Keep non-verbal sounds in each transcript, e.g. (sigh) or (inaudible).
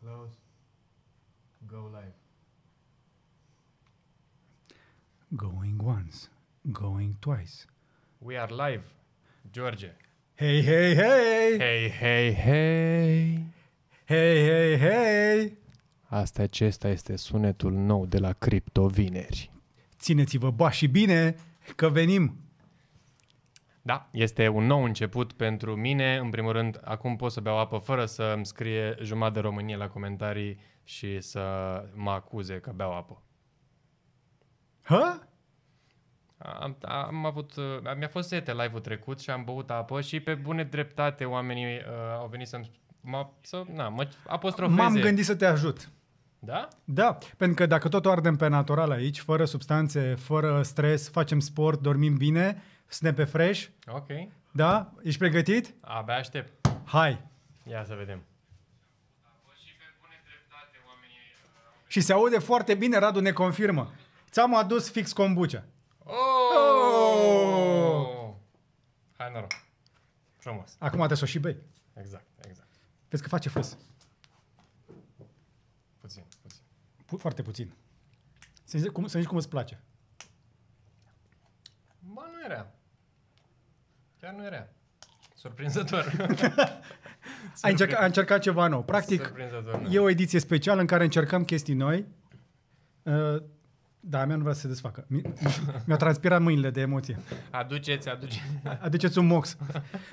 close, go live. Going once, going twice. We are live, George. Hey, hey, hey! Hey, hey, hey! Hey, hey, hey! Asta acesta este sunetul nou de la Vineri. Țineți-vă bași bine că venim! Da, este un nou început pentru mine. În primul rând, acum pot să beau apă fără să îmi scrie jumătate de Românie la comentarii și să mă acuze că beau apă. Hă? Am, am avut, uh, mi-a fost sete live-ul trecut și am băut apă și pe bune dreptate oamenii uh, au venit să-mi mă, să, na, mă apostrofeze. M-am gândit să te ajut. Da? Da, pentru că dacă tot o ardem pe natural aici, fără substanțe, fără stres, facem sport, dormim bine, suntem pe fresh. Ok. Da? Ești pregătit? Abia aștept. Hai! Ia să vedem. Și se aude foarte bine, Radu ne confirmă. Ți-am adus fix kombucha. Oh! oh! Hai noroc. Frumos. Acum trebuie să o și bei. Exact, exact. Vezi că face fus. Puțin, puțin. Pu- foarte puțin. Să zici cum, cum îți place. Ba, nu era. Chiar nu era. Surprinzător. (laughs) Ai încercat, a încercat ceva nou. Practic, e o ediție specială în care încercăm chestii noi. Uh, da, mea nu vrea să se desfacă. Mi-a transpirat mâinile de emoție. Aduceți, aduceți. Aduceți un mox.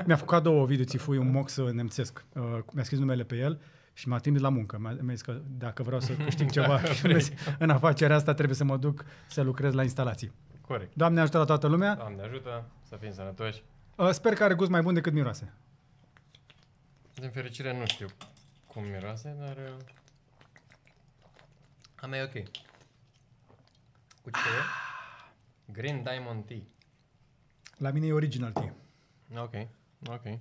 Mi-a făcut două Ovidiu Țifui, un mox nemțesc. Uh, mi-a scris numele pe el și m-a trimis la muncă. Mi-a zis că dacă vreau să câștig ceva (laughs) în afacerea asta, trebuie să mă duc să lucrez la instalații. Corect. Doamne ajută la toată lumea. Doamne ajută, să fim sănătoși. Uh, sper că are gust mai bun decât miroase. Din fericire nu știu cum miroase, dar... Uh, A mea e ok. Cu ce? Green Diamond Tea. La mine e original tea. Ok, ok.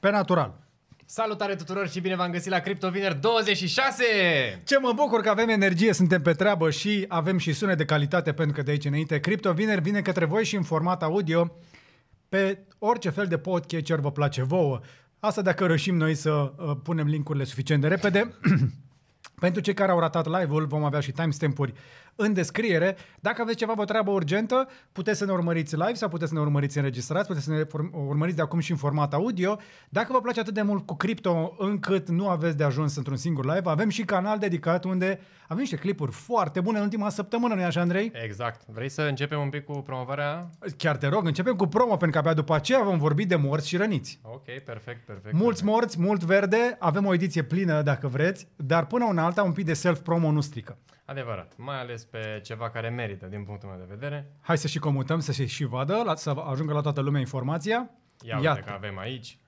Pe natural. Salutare tuturor și bine v-am găsit la Crypto Vineri 26! Ce mă bucur că avem energie, suntem pe treabă și avem și sunet de calitate pentru că de aici înainte Crypto Vineri vine către voi și în format audio pe orice fel de podcatcher vă place vouă. Asta dacă reușim noi să uh, punem linkurile suficient de repede. (clears throat) Pentru cei care au ratat live-ul, vom avea și timestamp-uri în descriere. Dacă aveți ceva, vă treabă urgentă, puteți să ne urmăriți live sau puteți să ne urmăriți înregistrați, puteți să ne urmăriți de acum și în format audio. Dacă vă place atât de mult cu cripto încât nu aveți de ajuns într-un singur live, avem și canal dedicat unde avem niște clipuri foarte bune în ultima săptămână, nu-i așa, Andrei? Exact. Vrei să începem un pic cu promovarea? Chiar te rog, începem cu promo, pentru că abia după aceea vom vorbi de morți și răniți. Ok, perfect, perfect. Mulți perfect. morți, mult verde, avem o ediție plină dacă vreți, dar până un alt partea un pic de self-promo nu strică. Adevărat, mai ales pe ceva care merită din punctul meu de vedere. Hai să și comutăm, să se și vadă, la, să ajungă la toată lumea informația. Ia Iată. uite că avem aici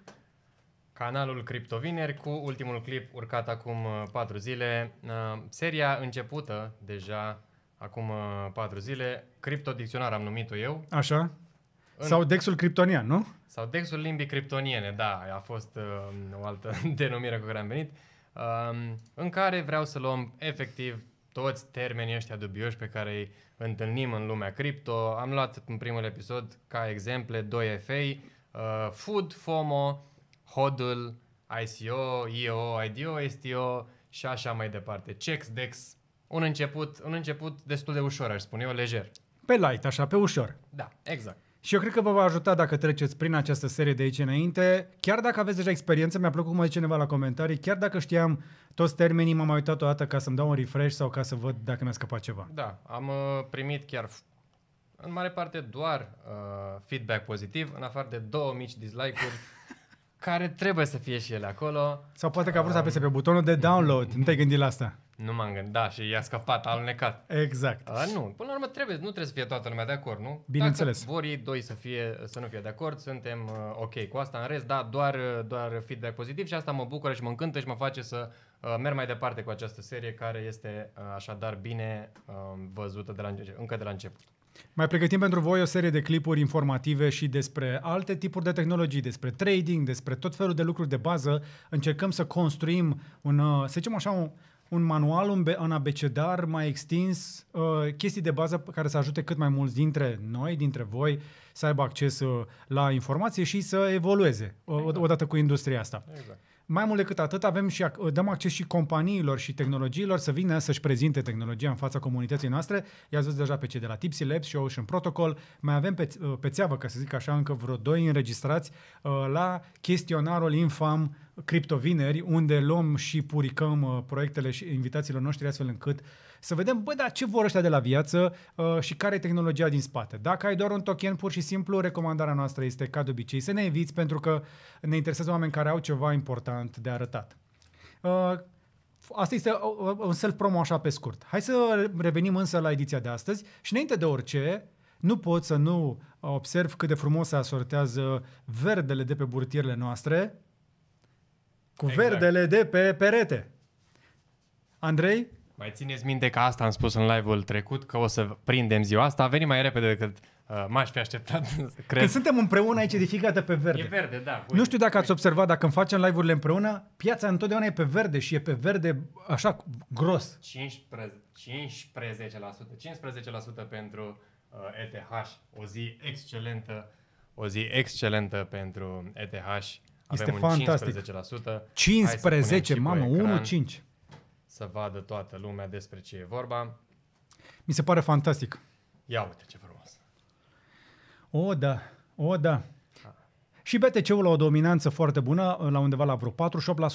canalul Criptovineri cu ultimul clip urcat acum 4 uh, zile. Uh, seria începută deja acum 4 uh, zile, Criptodicționar am numit-o eu. Așa. În... Sau Dexul Criptonian, nu? Sau Dexul Limbii Criptoniene, da, a fost uh, o altă (laughs) denumire cu care am venit. Uh, um, în care vreau să luăm efectiv toți termenii ăștia dubioși pe care îi întâlnim în lumea cripto. Am luat în primul episod ca exemple 2FA, uh, Food, FOMO, HODL, ICO, IO, IDO, STO și așa mai departe. Checks, DEX. Un început, un început destul de ușor, aș spune eu, lejer. Pe light, așa, pe ușor. Da, exact. Și eu cred că vă va ajuta dacă treceți prin această serie de aici înainte. Chiar dacă aveți deja experiență, mi-a plăcut cum a cineva la comentarii, chiar dacă știam toți termenii, m-am mai uitat o dată ca să-mi dau un refresh sau ca să văd dacă mi-a scăpat ceva. Da, am uh, primit chiar în mare parte doar uh, feedback pozitiv, în afară de două mici dislike-uri (laughs) care trebuie să fie și ele acolo. Sau poate că a vrut să um, apese pe butonul de download. Nu te-ai gândit la asta? Nu m-am gândit, da, și i-a scăpat, a alunecat. Exact. A, nu, până la urmă trebuie, nu trebuie să fie toată lumea de acord, nu? Bineînțeles. Dacă vor ei doi să, fie, să nu fie de acord, suntem uh, ok cu asta. În rest, da, doar, uh, doar feedback pozitiv și asta mă bucură și mă încântă și mă face să uh, merg mai departe cu această serie care este uh, așadar bine uh, văzută de la, încă de la început. Mai pregătim pentru voi o serie de clipuri informative și despre alte tipuri de tehnologii, despre trading, despre tot felul de lucruri de bază. Încercăm să construim un, uh, să zicem așa, un, un manual, un, be- un abecedar mai extins, uh, chestii de bază care să ajute cât mai mulți dintre noi, dintre voi, să aibă acces uh, la informație și să evolueze uh, exact. odată cu industria asta. Exact. Mai mult decât atât, avem și, dăm acces și companiilor și tehnologiilor să vină să-și prezinte tehnologia în fața comunității noastre. I-ați văzut deja pe cei de la Tipsy Labs și Ocean Protocol. Mai avem pe, uh, pe țeavă, ca să zic așa, încă vreo doi înregistrați uh, la chestionarul infam criptovineri, unde luăm și puricăm uh, proiectele și invitațiilor noștri astfel încât să vedem, bă, dar ce vor ăștia de la viață uh, și care e tehnologia din spate. Dacă ai doar un token, pur și simplu, recomandarea noastră este, ca de obicei, să ne eviți pentru că ne interesează oameni care au ceva important de arătat. Uh, Asta este uh, uh, un self-promo așa pe scurt. Hai să revenim însă la ediția de astăzi și înainte de orice, nu pot să nu observ cât de frumos se asortează verdele de pe burtierele noastre cu exact. verdele de pe perete. Andrei? Mai țineți minte că asta am spus în live-ul trecut, că o să prindem ziua asta. A venit mai repede decât uh, m-aș fi așteptat, (laughs) cred. Când suntem împreună aici de fiecare pe verde. E verde, da. Uite. Nu știu dacă ați observat, dacă facem live-urile împreună, piața întotdeauna e pe verde și e pe verde așa gros. 15, 15%, 15% pentru uh, ETH, o zi excelentă, o zi excelentă pentru ETH este Avem fantastic. Un 15%. 15, mamă, 1, 5. Să vadă toată lumea despre ce e vorba. Mi se pare fantastic. Ia uite ce frumos. O, da, o, da. Ha. Și BTC-ul la o dominanță foarte bună, la undeva la vreo 48%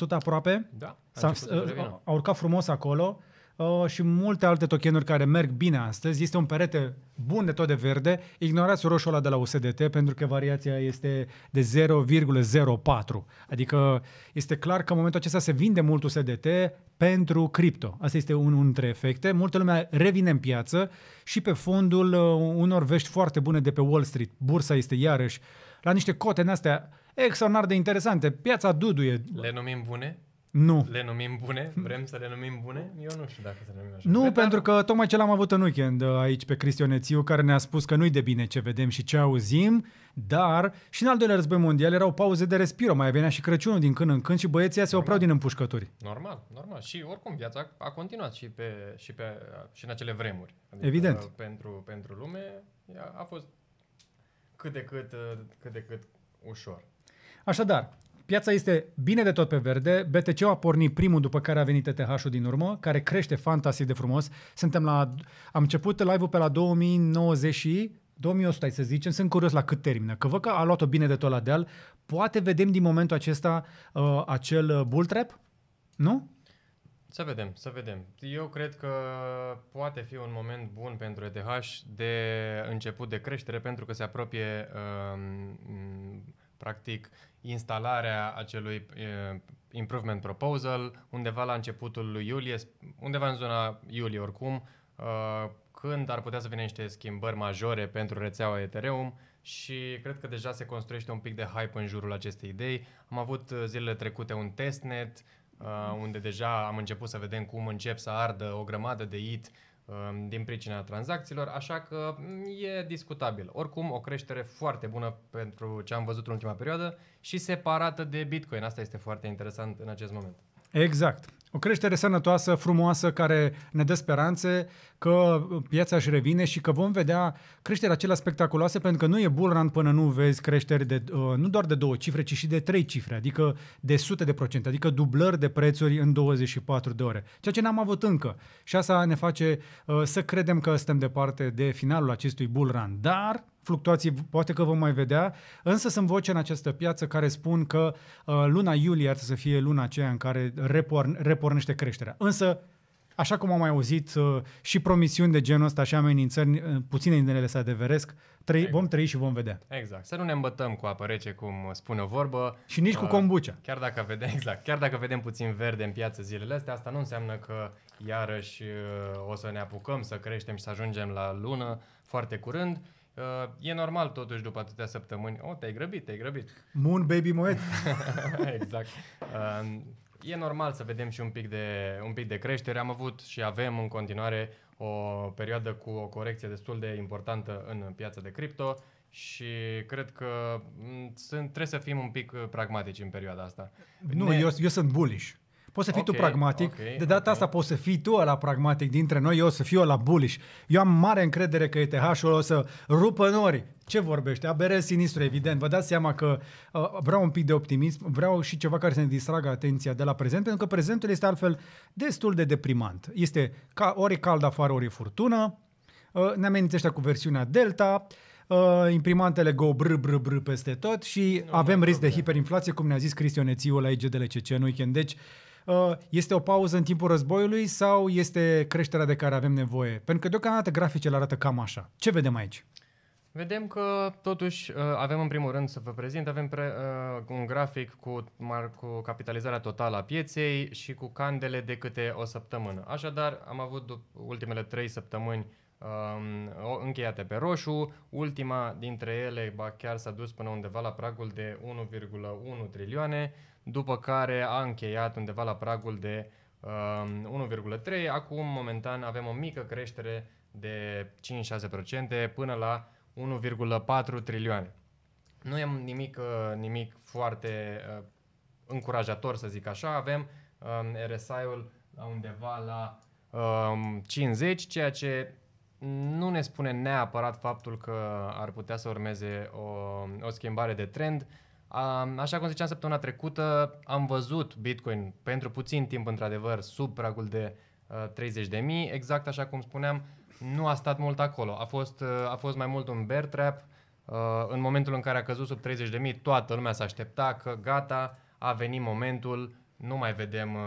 aproape. Da, a, s-a, a, a urcat frumos acolo. Oh, și multe alte tokenuri care merg bine astăzi. Este un perete bun de tot de verde. Ignorați roșul ăla de la USDT pentru că variația este de 0,04. Adică este clar că în momentul acesta se vinde mult USDT pentru cripto. Asta este unul dintre efecte. Multă lumea revine în piață și pe fondul uh, unor vești foarte bune de pe Wall Street. Bursa este iarăși la niște cote în astea extraordinar de interesante. Piața duduie. Le numim bune? Nu. Le numim bune? Vrem să le numim bune? Eu nu știu dacă să le numim așa. Nu, Metal... pentru că tocmai ce l-am avut în weekend uh, aici pe Cristionețiu, care ne-a spus că nu-i de bine ce vedem și ce auzim, dar și în al doilea război mondial erau pauze de respiro, mai venea și Crăciunul din când în când și băieții se opreau din împușcături. Normal, normal. Și oricum viața a continuat și, pe, și, pe, și în acele vremuri. Adică Evident. Uh, pentru, pentru lume a fost cât de cât, uh, cât, de cât ușor. Așadar, Piața este bine de tot pe verde, btc a pornit primul după care a venit ETH-ul din urmă, care crește fantastic de frumos. Suntem la, am început live-ul pe la 2090 2100, să zicem, sunt curios la cât termină, că văd că a luat-o bine de tot la deal. Poate vedem din momentul acesta uh, acel bull trap? Nu? Să vedem, să vedem. Eu cred că poate fi un moment bun pentru ETH de început de creștere pentru că se apropie um, Practic, instalarea acelui uh, improvement proposal undeva la începutul lui iulie, undeva în zona iulie oricum, uh, când ar putea să vină niște schimbări majore pentru rețeaua Ethereum și cred că deja se construiește un pic de hype în jurul acestei idei. Am avut uh, zilele trecute un testnet uh, unde deja am început să vedem cum încep să ardă o grămadă de IT Um, din pricina tranzacțiilor, așa că mm, e discutabil. Oricum, o creștere foarte bună pentru ce am văzut în ultima perioadă și separată de Bitcoin. Asta este foarte interesant în acest moment. Exact. O creștere sănătoasă, frumoasă, care ne dă speranțe că piața își revine și că vom vedea creșterea acelea spectaculoase, pentru că nu e bulran până nu vezi creșteri de, uh, nu doar de două cifre, ci și de trei cifre, adică de sute de procente, adică dublări de prețuri în 24 de ore, ceea ce n-am avut încă. Și asta ne face uh, să credem că suntem departe de finalul acestui bull run. Dar fluctuații, poate că vom mai vedea, însă sunt voce în această piață care spun că uh, luna iulie ar să fie luna aceea în care reporn- repornește creșterea. Însă, așa cum am mai auzit, uh, și promisiuni de genul ăsta și amenințări, uh, puține din ele se adeveresc, trăi, exact. vom trăi și vom vedea. Exact. Să nu ne îmbătăm cu apă rece, cum spune o vorbă. Și nici uh, cu kombucha. Chiar dacă vedem, (laughs) exact, chiar dacă vedem puțin verde în piață zilele astea, asta nu înseamnă că iarăși uh, o să ne apucăm să creștem și să ajungem la lună foarte curând. Uh, Uh, e normal totuși după atâtea săptămâni, oh, te-ai grăbit, te-ai grăbit. Moon baby moet. (laughs) exact. Um, e normal să vedem și un pic, de, un pic de creștere. Am avut și avem în continuare o perioadă cu o corecție destul de importantă în piața de cripto și cred că mm, sunt, trebuie să fim un pic pragmatici în perioada asta. Nu, ne... eu, eu sunt bullish. Poți să fii okay, tu pragmatic. Okay, de data okay. asta poți să fii tu la pragmatic dintre noi, eu o să fiu la bullish. Eu am mare încredere că ETH-ul o să rupă nori. Ce vorbește? Abere sinistru, evident. Vă dați seama că uh, vreau un pic de optimism, vreau și ceva care să ne distragă atenția de la prezent, pentru că prezentul este altfel destul de deprimant. Este ca ori cald afară, ori furtună. Uh, ne amenințește cu versiunea Delta. Uh, imprimantele go br br br peste tot și nu avem risc de hiperinflație, cum ne-a zis Cristian Ețiu la IGDLCC în weekend. Deci, uh, Uh, este o pauză în timpul războiului sau este creșterea de care avem nevoie? Pentru că deocamdată graficele arată cam așa. Ce vedem aici? Vedem că totuși uh, avem în primul rând să vă prezint, avem pre, uh, un grafic cu, cu capitalizarea totală a pieței și cu candele de câte o săptămână. Așadar, am avut ultimele trei săptămâni um, încheiate pe roșu, ultima dintre ele ba, chiar s-a dus până undeva la pragul de 1,1 trilioane, după care a încheiat undeva la pragul de uh, um, 1,3. Acum, momentan, avem o mică creștere de 5-6% până la 1,4 trilioane. Nu e nimic, uh, nimic foarte uh, încurajator, să zic așa. Avem uh, um, RSI-ul la undeva la uh, um, 50, ceea ce nu ne spune neapărat faptul că ar putea să urmeze o, o schimbare de trend. Uh, Așa cum ziceam săptămâna trecută, am văzut Bitcoin pentru puțin timp, într-adevăr, sub pragul de 30.000, uh, exact așa cum spuneam, nu a stat mult acolo. A fost, uh, a fost mai mult un bear trap. Uh, în momentul în care a căzut sub 30.000, toată lumea s-a aștepta că gata, a venit momentul, nu mai vedem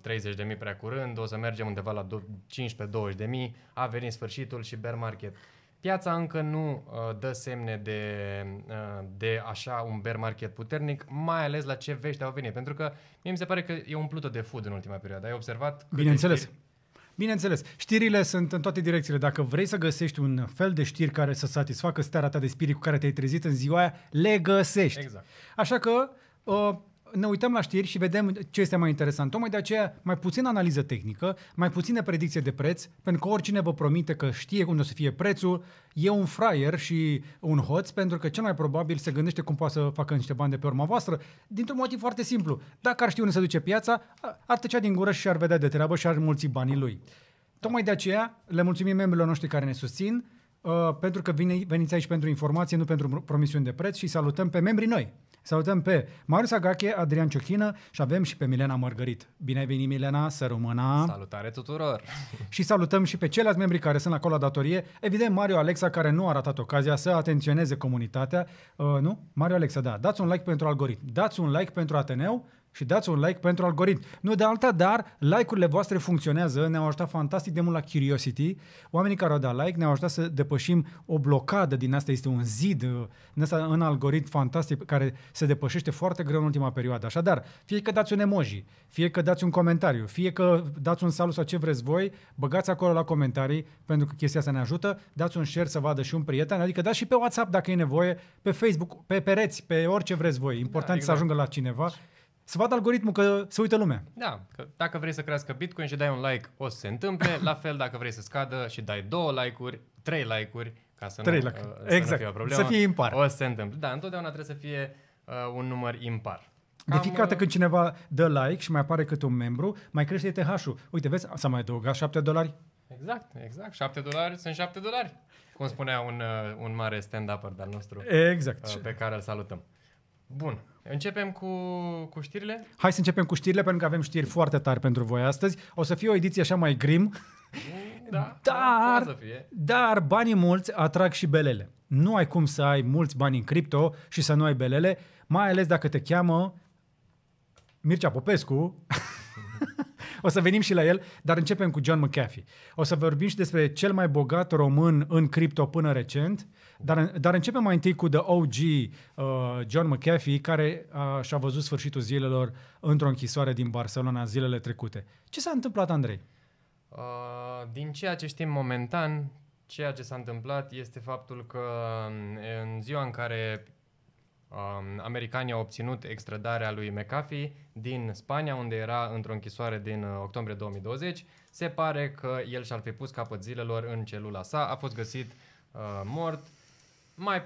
30.000 prea curând, o să mergem undeva la 15-20.000, a venit sfârșitul și bear market. Piața încă nu uh, dă semne de, uh, de așa un bear market puternic, mai ales la ce vești au venit. Pentru că mie mi se pare că e umplută de food în ultima perioadă. Ai observat? Bineînțeles. Bineînțeles, știrile sunt în toate direcțiile. Dacă vrei să găsești un fel de știri care să satisfacă starea ta de spirit cu care te-ai trezit în ziua aia, le găsești. Exact. Așa că uh, ne uităm la știri și vedem ce este mai interesant. Tocmai de aceea mai puțin analiză tehnică, mai puțină predicție de preț, pentru că oricine vă promite că știe unde o să fie prețul, e un fraier și un hoț, pentru că cel mai probabil se gândește cum poate să facă niște bani de pe urma voastră, dintr-un motiv foarte simplu. Dacă ar ști unde se duce piața, ar tăcea din gură și ar vedea de treabă și ar mulți banii lui. Tocmai de aceea le mulțumim membrilor noștri care ne susțin, uh, pentru că vine, veniți aici pentru informație, nu pentru promisiuni de preț și salutăm pe membrii noi. Salutăm pe Marius Agache, Adrian Ciochină și avem și pe Milena Margarit. Bine ai venit, Milena, să rămână! Salutare tuturor! și salutăm și pe ceilalți membri care sunt acolo la datorie. Evident, Mario Alexa, care nu a ratat ocazia să atenționeze comunitatea. Uh, nu? Mario Alexa, da. Dați un like pentru algoritm, dați un like pentru Ateneu și dați un like pentru algoritm. Nu de alta, dar like-urile voastre funcționează, ne-au ajutat fantastic de mult la Curiosity. Oamenii care au dat like ne-au ajutat să depășim o blocadă din asta, este un zid în, asta, în algoritm fantastic care se depășește foarte greu în ultima perioadă. Așadar, fie că dați un emoji, fie că dați un comentariu, fie că dați un salut sau ce vreți voi, băgați acolo la comentarii pentru că chestia asta ne ajută, dați un share să vadă și un prieten, adică dați și pe WhatsApp dacă e nevoie, pe Facebook, pe pereți, pe orice vreți voi. Important da, exact. să ajungă la cineva. Să vadă algoritmul că se uită lumea. Da, că dacă vrei să crească Bitcoin și dai un like, o să se întâmple. (laughs) La fel, dacă vrei să scadă și dai două like-uri, trei like-uri, ca să, trei nu, like. să uh, exact. să nu exact. fie o problemă. Să fie impar. O să se întâmple. Da, întotdeauna trebuie să fie uh, un număr impar. Cam... De fiecare dată uh, când cineva dă like și mai apare câte un membru, mai crește ETH-ul. Uite, vezi, s-a mai adăugat 7 dolari. Exact, exact. 7 dolari sunt 7 dolari. Cum spunea un, uh, un mare stand-upper de-al nostru exact. pe care îl salutăm. Bun. Începem cu, cu știrile? Hai să începem cu știrile, pentru că avem știri foarte tari pentru voi astăzi. O să fie o ediție așa mai grim. Uh, da, dar, da, dar banii mulți atrag și belele. Nu ai cum să ai mulți bani în cripto și să nu ai belele, mai ales dacă te cheamă Mircea Popescu. (laughs) o să venim și la el, dar începem cu John McAfee. O să vorbim și despre cel mai bogat român în cripto până recent. Uh, dar, dar începem mai întâi cu The OG, uh, John McAfee, care uh, și-a văzut sfârșitul zilelor într-o închisoare din Barcelona zilele trecute. Ce s-a întâmplat, Andrei? Uh, din ceea ce știm momentan, ceea ce s-a întâmplat este faptul că um, în ziua în care uh, americanii au obținut extradarea lui McAfee din Spania, unde era într-o închisoare din uh, octombrie 2020, se pare că el și-ar fi pus capăt zilelor în celula sa, a fost găsit uh, mort, uh, mai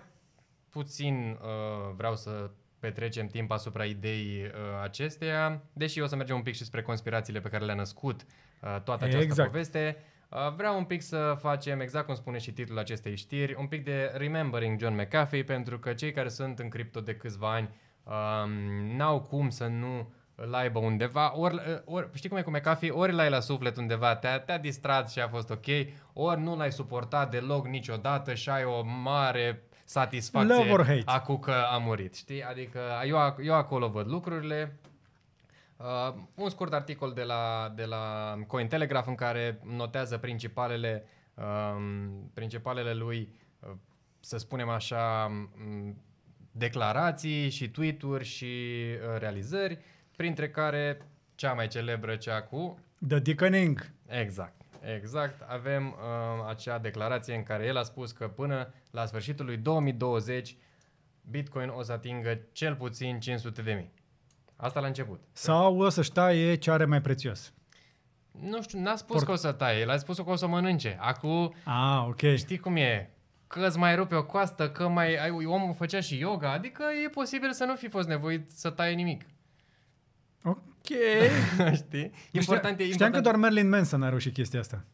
puțin uh, vreau să petrecem timp asupra ideii uh, acesteia, deși o să mergem un pic și spre conspirațiile pe care le-a născut uh, toată această exact. poveste. Uh, vreau un pic să facem, exact cum spune și titlul acestei știri, un pic de Remembering John McAfee, pentru că cei care sunt în cripto de câțiva ani uh, n-au cum să nu îl aibă undeva, ori, ori știi cum e cu McAfee, ori l-ai la suflet undeva, te-a, te-a distrat și a fost ok, ori nu l-ai suportat deloc niciodată și ai o mare satisfacție acum că a murit, știi? Adică eu, eu acolo văd lucrurile. Uh, un scurt articol de la, de la Cointelegraph în care notează principalele, uh, principalele lui, uh, să spunem așa, um, declarații și tweet-uri și uh, realizări. Uh, printre care cea mai celebră, cea cu... The Deaconing. Exact. Exact, avem uh, acea declarație în care el a spus că până la sfârșitul lui 2020 Bitcoin o să atingă cel puțin 500 de mii. Asta la început. Sau o să-și taie ce are mai prețios. Nu știu, n-a spus Por- că o să taie, el a spus că o să mănânce. Acum, ah, okay. știi cum e, că îți mai rupe o coastă, că mai ai, omul făcea și yoga, adică e posibil să nu fi fost nevoit să taie nimic. (laughs) știi? Important e Știam că doar Merlin Manson a reușit chestia asta.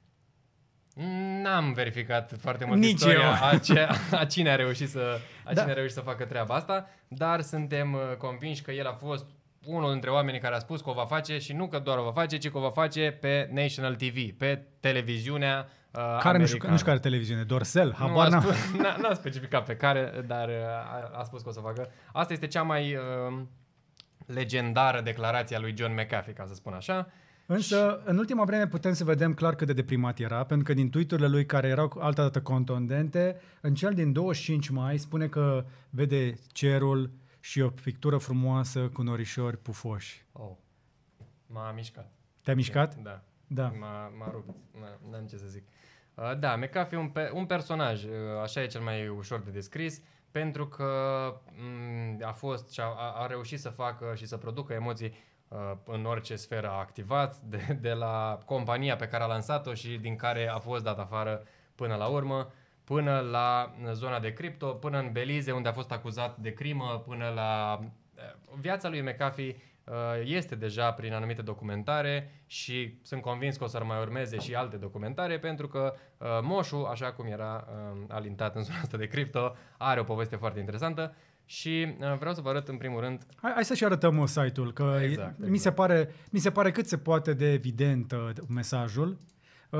N-am verificat foarte mult Nici istoria eu. A, ce, a, cine a reușit să, a da. cine a reușit să facă treaba asta, dar suntem uh, convinși că el a fost unul dintre oamenii care a spus că o va face și nu că doar o va face, ci că o va face pe National TV, pe televiziunea uh, care nu știu, nu știu care televiziune, Dorsel, habar nu, a spus, n-a, n-a specificat pe care, dar uh, a, a spus că o să facă. Asta este cea mai... Uh, legendară declarația lui John McAfee, ca să spun așa. Însă, și... în ultima vreme putem să vedem clar cât de deprimat era, pentru că din tweet-urile lui care erau altă dată contundente, în cel din 25 mai spune că vede cerul și o pictură frumoasă cu norișori pufoși. Oh. M-a mișcat. Te-a mișcat? Da. Da. M-a, m-a rupt. N-am ce să zic. Uh, da, McAfee e un, pe- un personaj, uh, așa e cel mai ușor de descris pentru că mm, a fost și a, a reușit să facă și să producă emoții uh, în orice sferă a activat, (laughs) de, de la compania pe care a lansat-o și din care a fost dat afară până la urmă, până la zona de cripto, până în Belize, unde a fost acuzat de crimă, până la uh, viața lui McAfee Uh, este deja prin anumite documentare și sunt convins că o să mai urmeze și alte documentare pentru că uh, Moșu, așa cum era um, alintat în zona asta de cripto, are o poveste foarte interesantă și uh, vreau să vă arăt în primul rând... Hai, hai să și arătăm site-ul, că exact, exact. Mi, se exact. pare, mi se pare cât se poate de evident mesajul. Uh,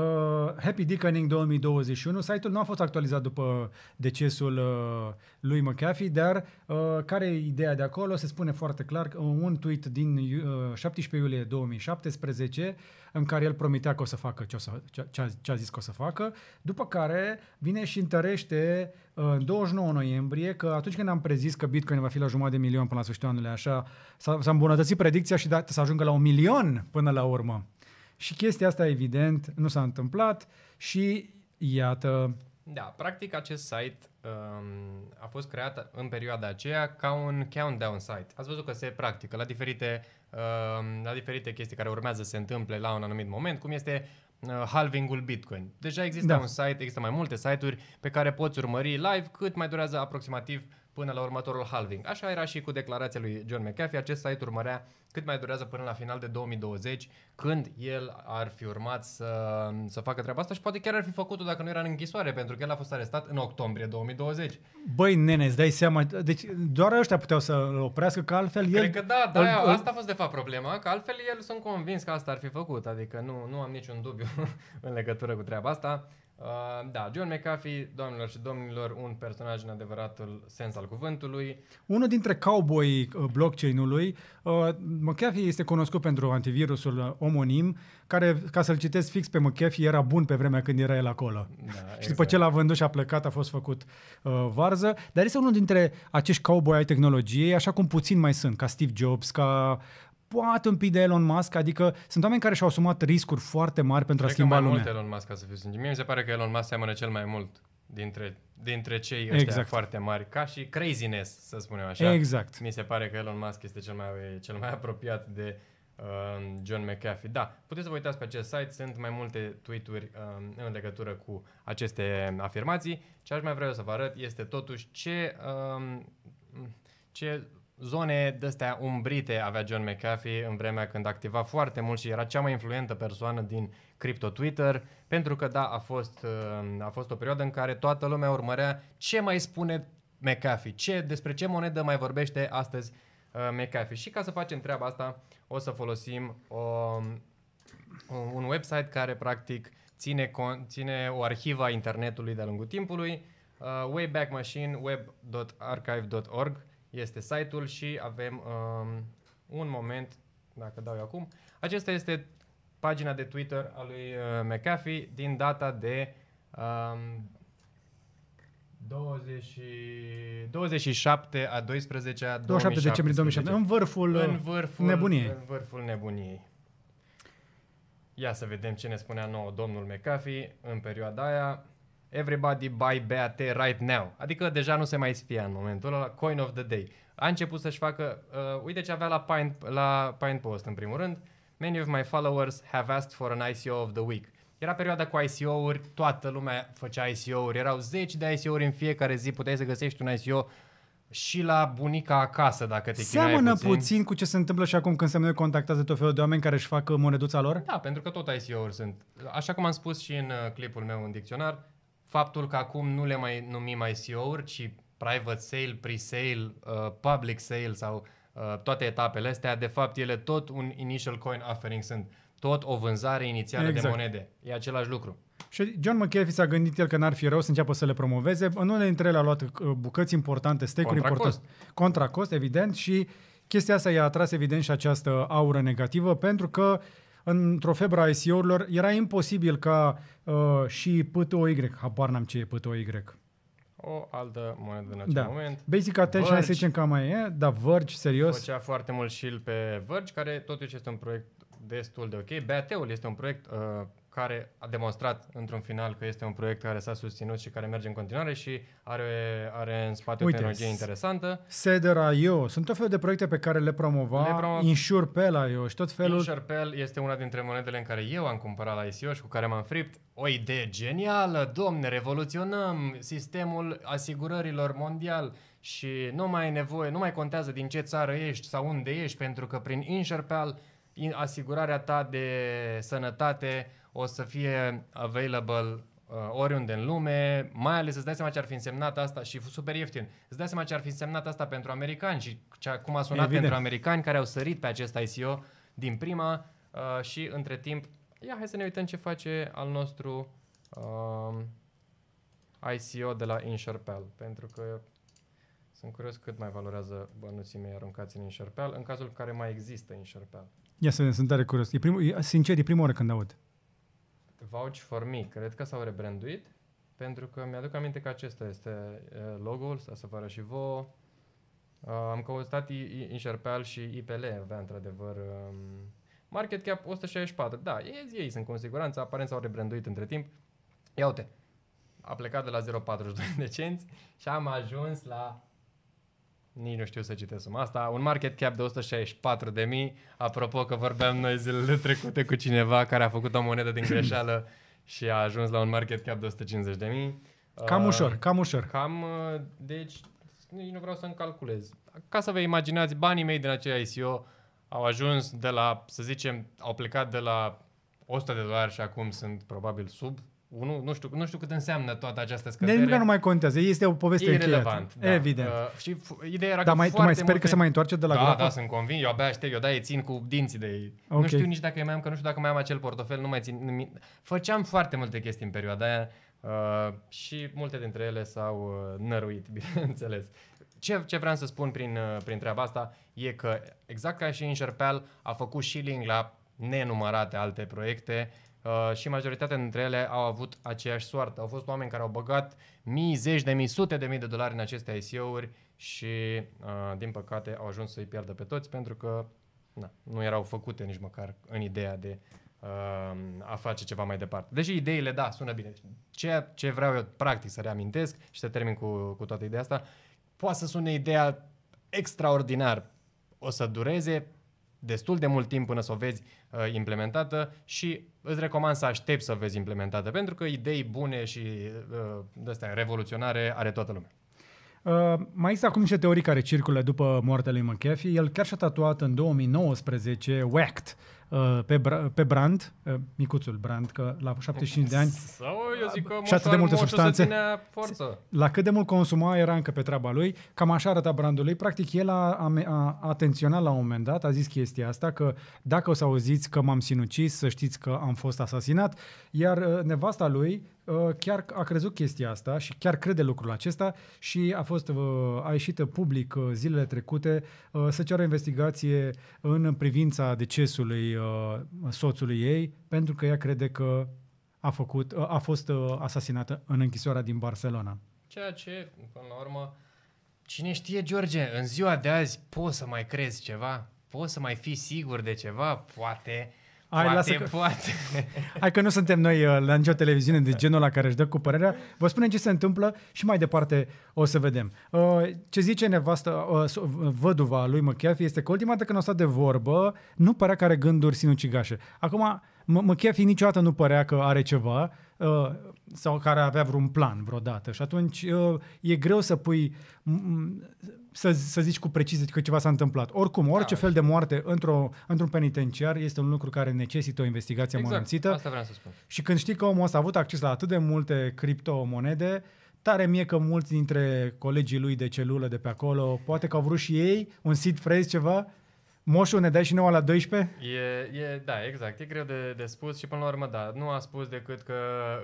Happy Deaconing 2021. Site-ul nu a fost actualizat după decesul uh, lui McAfee, dar uh, care e ideea de acolo? Se spune foarte clar că un tweet din uh, 17 iulie 2017 în care el promitea că o să facă ce, o să, ce, a, ce a zis că o să facă, după care vine și întărește uh, în uh, 29 noiembrie că atunci când am prezis că Bitcoin va fi la jumătate de milion până la sfârșitul anului, așa, s-a, s-a îmbunătățit predicția și dat, să ajungă la un milion până la urmă. Și chestia asta, evident, nu s-a întâmplat și iată... Da, practic acest site um, a fost creat în perioada aceea ca un countdown site. Ați văzut că se practică la diferite, um, la diferite chestii care urmează să se întâmple la un anumit moment, cum este uh, halvingul Bitcoin. Deja există da. un site, există mai multe site-uri pe care poți urmări live cât mai durează aproximativ până la următorul halving. Așa era și cu declarația lui John McAfee. Acest site urmărea cât mai durează până la final de 2020, când el ar fi urmat să, să facă treaba asta și poate chiar ar fi făcut-o dacă nu era în închisoare, pentru că el a fost arestat în octombrie 2020. Băi, nene, îți dai seama, deci doar ăștia puteau să-l oprească, că altfel el... Cred că da, da, da asta a fost de fapt problema, că altfel el sunt convins că asta ar fi făcut, adică nu, nu am niciun dubiu (laughs) în legătură cu treaba asta. Uh, da, John McAfee, doamnelor și domnilor, un personaj în adevăratul sens al cuvântului. Unul dintre cowboy uh, blockchain-ului, uh, McAfee este cunoscut pentru antivirusul uh, omonim, care, ca să-l citesc fix pe McAfee, era bun pe vremea când era el acolo. Da, (laughs) și după exact. ce l-a vândut și a plecat, a fost făcut uh, varză. Dar este unul dintre acești cowboy ai tehnologiei, așa cum puțin mai sunt, ca Steve Jobs, ca poate un pic de Elon Musk, adică sunt oameni care și-au asumat riscuri foarte mari pentru Cred a schimba că mai lumea. mult Elon Musk, ca să fiu sincer. Mie mi se pare că Elon Musk seamănă cel mai mult dintre, dintre cei ăștia exact. foarte mari, ca și craziness, să spunem așa. Exact. Mi se pare că Elon Musk este cel mai, cel mai apropiat de uh, John McAfee. Da, puteți să vă uitați pe acest site, sunt mai multe tweet-uri uh, în legătură cu aceste afirmații. Ce aș mai vrea să vă arăt este totuși ce, uh, ce zone de-astea umbrite avea John McAfee în vremea când activa foarte mult și era cea mai influentă persoană din crypto Twitter, pentru că da, a fost, uh, a fost o perioadă în care toată lumea urmărea ce mai spune McAfee, ce, despre ce monedă mai vorbește astăzi uh, McAfee. Și ca să facem treaba asta, o să folosim o, un website care practic ține, ține o arhivă a internetului de-a lungul timpului, uh, Wayback Machine, web.archive.org, este site-ul și avem um, un moment, dacă dau eu acum, acesta este pagina de Twitter a lui uh, McAfee din data de um, 20, 27 a 12 a 27 decembrie 2017, în vârful, în vârful nebuniei. În vârful nebuniei. Ia să vedem ce ne spunea nou domnul McAfee în perioada aia everybody buy BAT right now. Adică deja nu se mai sfia în momentul ăla, coin of the day. A început să-și facă, uh, uite ce avea la Pine, la Pine Post în primul rând, many of my followers have asked for an ICO of the week. Era perioada cu ICO-uri, toată lumea făcea ICO-uri, erau zeci de ICO-uri în fiecare zi, puteai să găsești un ICO și la bunica acasă, dacă te Seamănă puțin. puțin cu ce se întâmplă și acum când se mai contactează tot felul de oameni care își fac uh, moneduța lor? Da, pentru că tot ICO-uri sunt. Așa cum am spus și în uh, clipul meu în dicționar, faptul că acum nu le mai numim ICO-uri, ci private sale, pre-sale, uh, public sale sau uh, toate etapele astea, de fapt ele tot un initial coin offering sunt, tot o vânzare inițială exact. de monede. E același lucru. Și John McAfee s-a gândit el că n-ar fi rău să înceapă să le promoveze. În unele dintre ele a luat uh, bucăți importante, stake-uri contra importante, cost. contra cost, evident, și chestia asta i-a atras evident și această aură negativă pentru că uh, într-o febră seo urilor era imposibil ca uh, și PTOY, habar n-am ce e PTOY. O altă monedă în acel da. moment. Basic Attention, Verge, hai să zicem cam mai e, dar Verge, serios. Făcea foarte mult și pe Verge, care totuși este un proiect destul de ok. BAT-ul este un proiect uh, care a demonstrat într-un final că este un proiect care s-a susținut și care merge în continuare și are, are în spate Uite, o tehnologie interesantă. IO sunt tot felul de proiecte pe care le promova, le promova Insurepel.io și tot felul... Insurepel este una dintre monedele în care eu am cumpărat la ICO și cu care m-am fript. O idee genială, domne, revoluționăm sistemul asigurărilor mondial și nu mai ai nevoie, nu mai contează din ce țară ești sau unde ești, pentru că prin Insurepel asigurarea ta de sănătate o să fie available uh, oriunde în lume, mai ales îți dai seama ce ar fi însemnat asta și super ieftin. Îți dai seama ce ar fi însemnat asta pentru americani și ce, cum a sunat Evident. pentru americani care au sărit pe acest ICO din prima uh, și între timp, ia hai să ne uităm ce face al nostru uh, um, ICO de la InSharpel, pentru că sunt curios cât mai valorează bănuții mei aruncați în InSharpel, în cazul în care mai există InSharpel. Ia să vedem, sunt tare curios. E primul, e, sincer, e prima oară când aud. Vouch for Me, cred că s-au rebranduit, pentru că mi-aduc aminte că acesta este logo-ul, să se arăt și vouă. Uh, am căutat Inșerpeal și IPL avea într-adevăr um, market cap 164. Da, ei, ei sunt cu siguranță, aparent s-au rebranduit între timp. Ia uite, a plecat de la 0,42 de cenți și am ajuns la nici nu știu să citesc suma asta. Un market cap de 164 de mii. Apropo că vorbeam noi zilele trecute cu cineva care a făcut o monedă din greșeală (clears throat) și a ajuns la un market cap de 150 de mii. Cam uh, ușor, cam ușor. Cam, uh, deci, nici nu vreau să-mi calculez. Ca să vă imaginați, banii mei din acea ICO au ajuns de la, să zicem, au plecat de la 100 de dolari și acum sunt probabil sub nu, nu, știu, nu știu cât înseamnă toată această scădere. Nimic nu mai contează, este o poveste Irrelevant, da. Evident. Uh, și ideea era Dar că mai, tu mai sper multe... că se mai întoarce de la Da, da, sunt convins, eu abia aștept, eu da, țin cu dinții de ei. Okay. Nu știu nici dacă mai am, că nu știu dacă mai am acel portofel, nu mai țin. Nu, făceam foarte multe chestii în perioada aia uh, și multe dintre ele s-au uh, năruit, (laughs) bineînțeles. Ce, ce vreau să spun prin, uh, prin treaba asta e că, exact ca și în Șerpeal, a făcut shilling la nenumărate alte proiecte, Uh, și majoritatea dintre ele au avut aceeași soartă. Au fost oameni care au băgat mii, zeci de mii, sute de mii de dolari în aceste ICO-uri și, uh, din păcate, au ajuns să-i pierdă pe toți pentru că na, nu erau făcute nici măcar în ideea de uh, a face ceva mai departe. Deși ideile, da, sună bine. Ceea ce vreau eu, practic, să reamintesc și să termin cu, cu toată ideea asta, poate să sune ideea extraordinar. O să dureze destul de mult timp până să o vezi uh, implementată și îți recomand să aștepți să o vezi implementată, pentru că idei bune și uh, de-astea revoluționare are toată lumea. Uh, mai există acum niște teorii care circulă după moartea lui McAfee. El chiar și-a tatuat în 2019 WACT, Uh, pe, pe Brand, uh, micuțul Brand, că la 75 de ani Sau eu zic că și atât de multe substanțe, forță. la cât de mult consuma era încă pe treaba lui, cam așa arăta brandul lui. Practic el a, a, a atenționat la un moment dat, a zis chestia asta, că dacă o să auziți că m-am sinucis, să știți că am fost asasinat, iar uh, nevasta lui Uh, chiar a crezut chestia asta și chiar crede lucrul acesta și a fost uh, a ieșit uh, public zilele trecute să ceară investigație în privința decesului soțului ei pentru că ea crede că a, făcut, a fost asasinată în închisoarea din Barcelona. Ceea ce, până la urmă, cine știe, George, în ziua de azi poți să mai crezi ceva? Poți să mai fii sigur de ceva? Poate. Hai, poate, lasă că, poate. (laughs) Hai că nu suntem noi uh, la nicio televiziune de genul la care își dă cu părerea. Vă spunem ce se întâmplă și mai departe o să vedem. Uh, ce zice nevastă, uh, văduva lui McAfee este că ultima dată când a stat de vorbă, nu părea că are gânduri sinucigașe. Acum, McAfee niciodată nu părea că are ceva sau care avea vreun plan vreodată și atunci e greu să pui să, să zici cu precizie că ceva s-a întâmplat. Oricum, orice da, fel de moarte într-o, într-un penitenciar este un lucru care necesită o investigație exact, mărunțită. Asta vreau să spun. Și când știi că omul ăsta a avut acces la atât de multe criptomonede, tare mie că mulți dintre colegii lui de celulă de pe acolo, poate că au vrut și ei un seed phrase ceva, Moșul, ne dai și nouă la 12? E, e, da, exact. E greu de, de spus și până la urmă, da, nu a spus decât că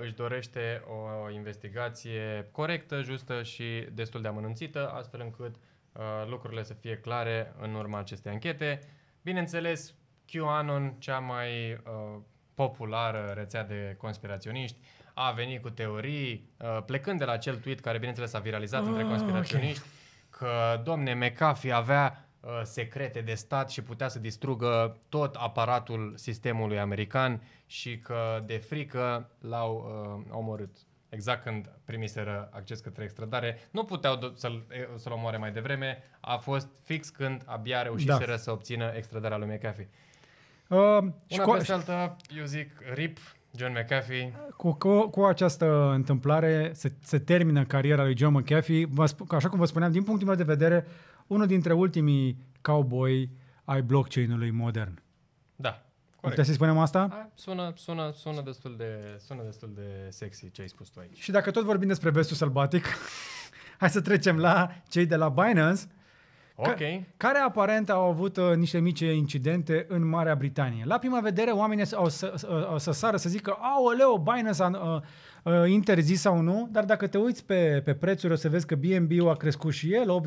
își dorește o investigație corectă, justă și destul de amănunțită, astfel încât uh, Uh, lucrurile să fie clare în urma acestei anchete. Bineînțeles, QAnon, cea mai uh, populară rețea de conspiraționiști, a venit cu teorii, uh, plecând de la acel tweet care, bineînțeles, a viralizat oh, între ah, conspiraționiști, okay. că, domne, McAfee avea uh, secrete de stat și putea să distrugă tot aparatul sistemului american și că, de frică, l-au uh, omorât exact când primiseră acces către extradare, nu puteau să-l, să-l omoare mai devreme, a fost fix când abia reușiseră da. să obțină extradarea lui McAfee. Uh, Una șco- peste alta, eu zic RIP, John McAfee. Cu, cu, cu această întâmplare se, se termină cariera lui John McAfee. Vă sp- așa cum vă spuneam, din punctul meu de vedere, unul dintre ultimii cowboy ai blockchain-ului modern. Corect. Putem să-i spunem asta? A, sună, sună, sună, destul de, sună destul de sexy ce ai spus tu aici. Și dacă tot vorbim despre vestul sălbatic, (laughs) hai să trecem la cei de la Binance, Ok. Care aparent au avut uh, niște mici incidente în Marea Britanie. La prima vedere, oamenii uh, au să, uh, să sară să zică, aoleo, Binance a uh, uh, interzis sau nu, dar dacă te uiți pe, pe prețuri, o să vezi că BNB-ul a crescut și el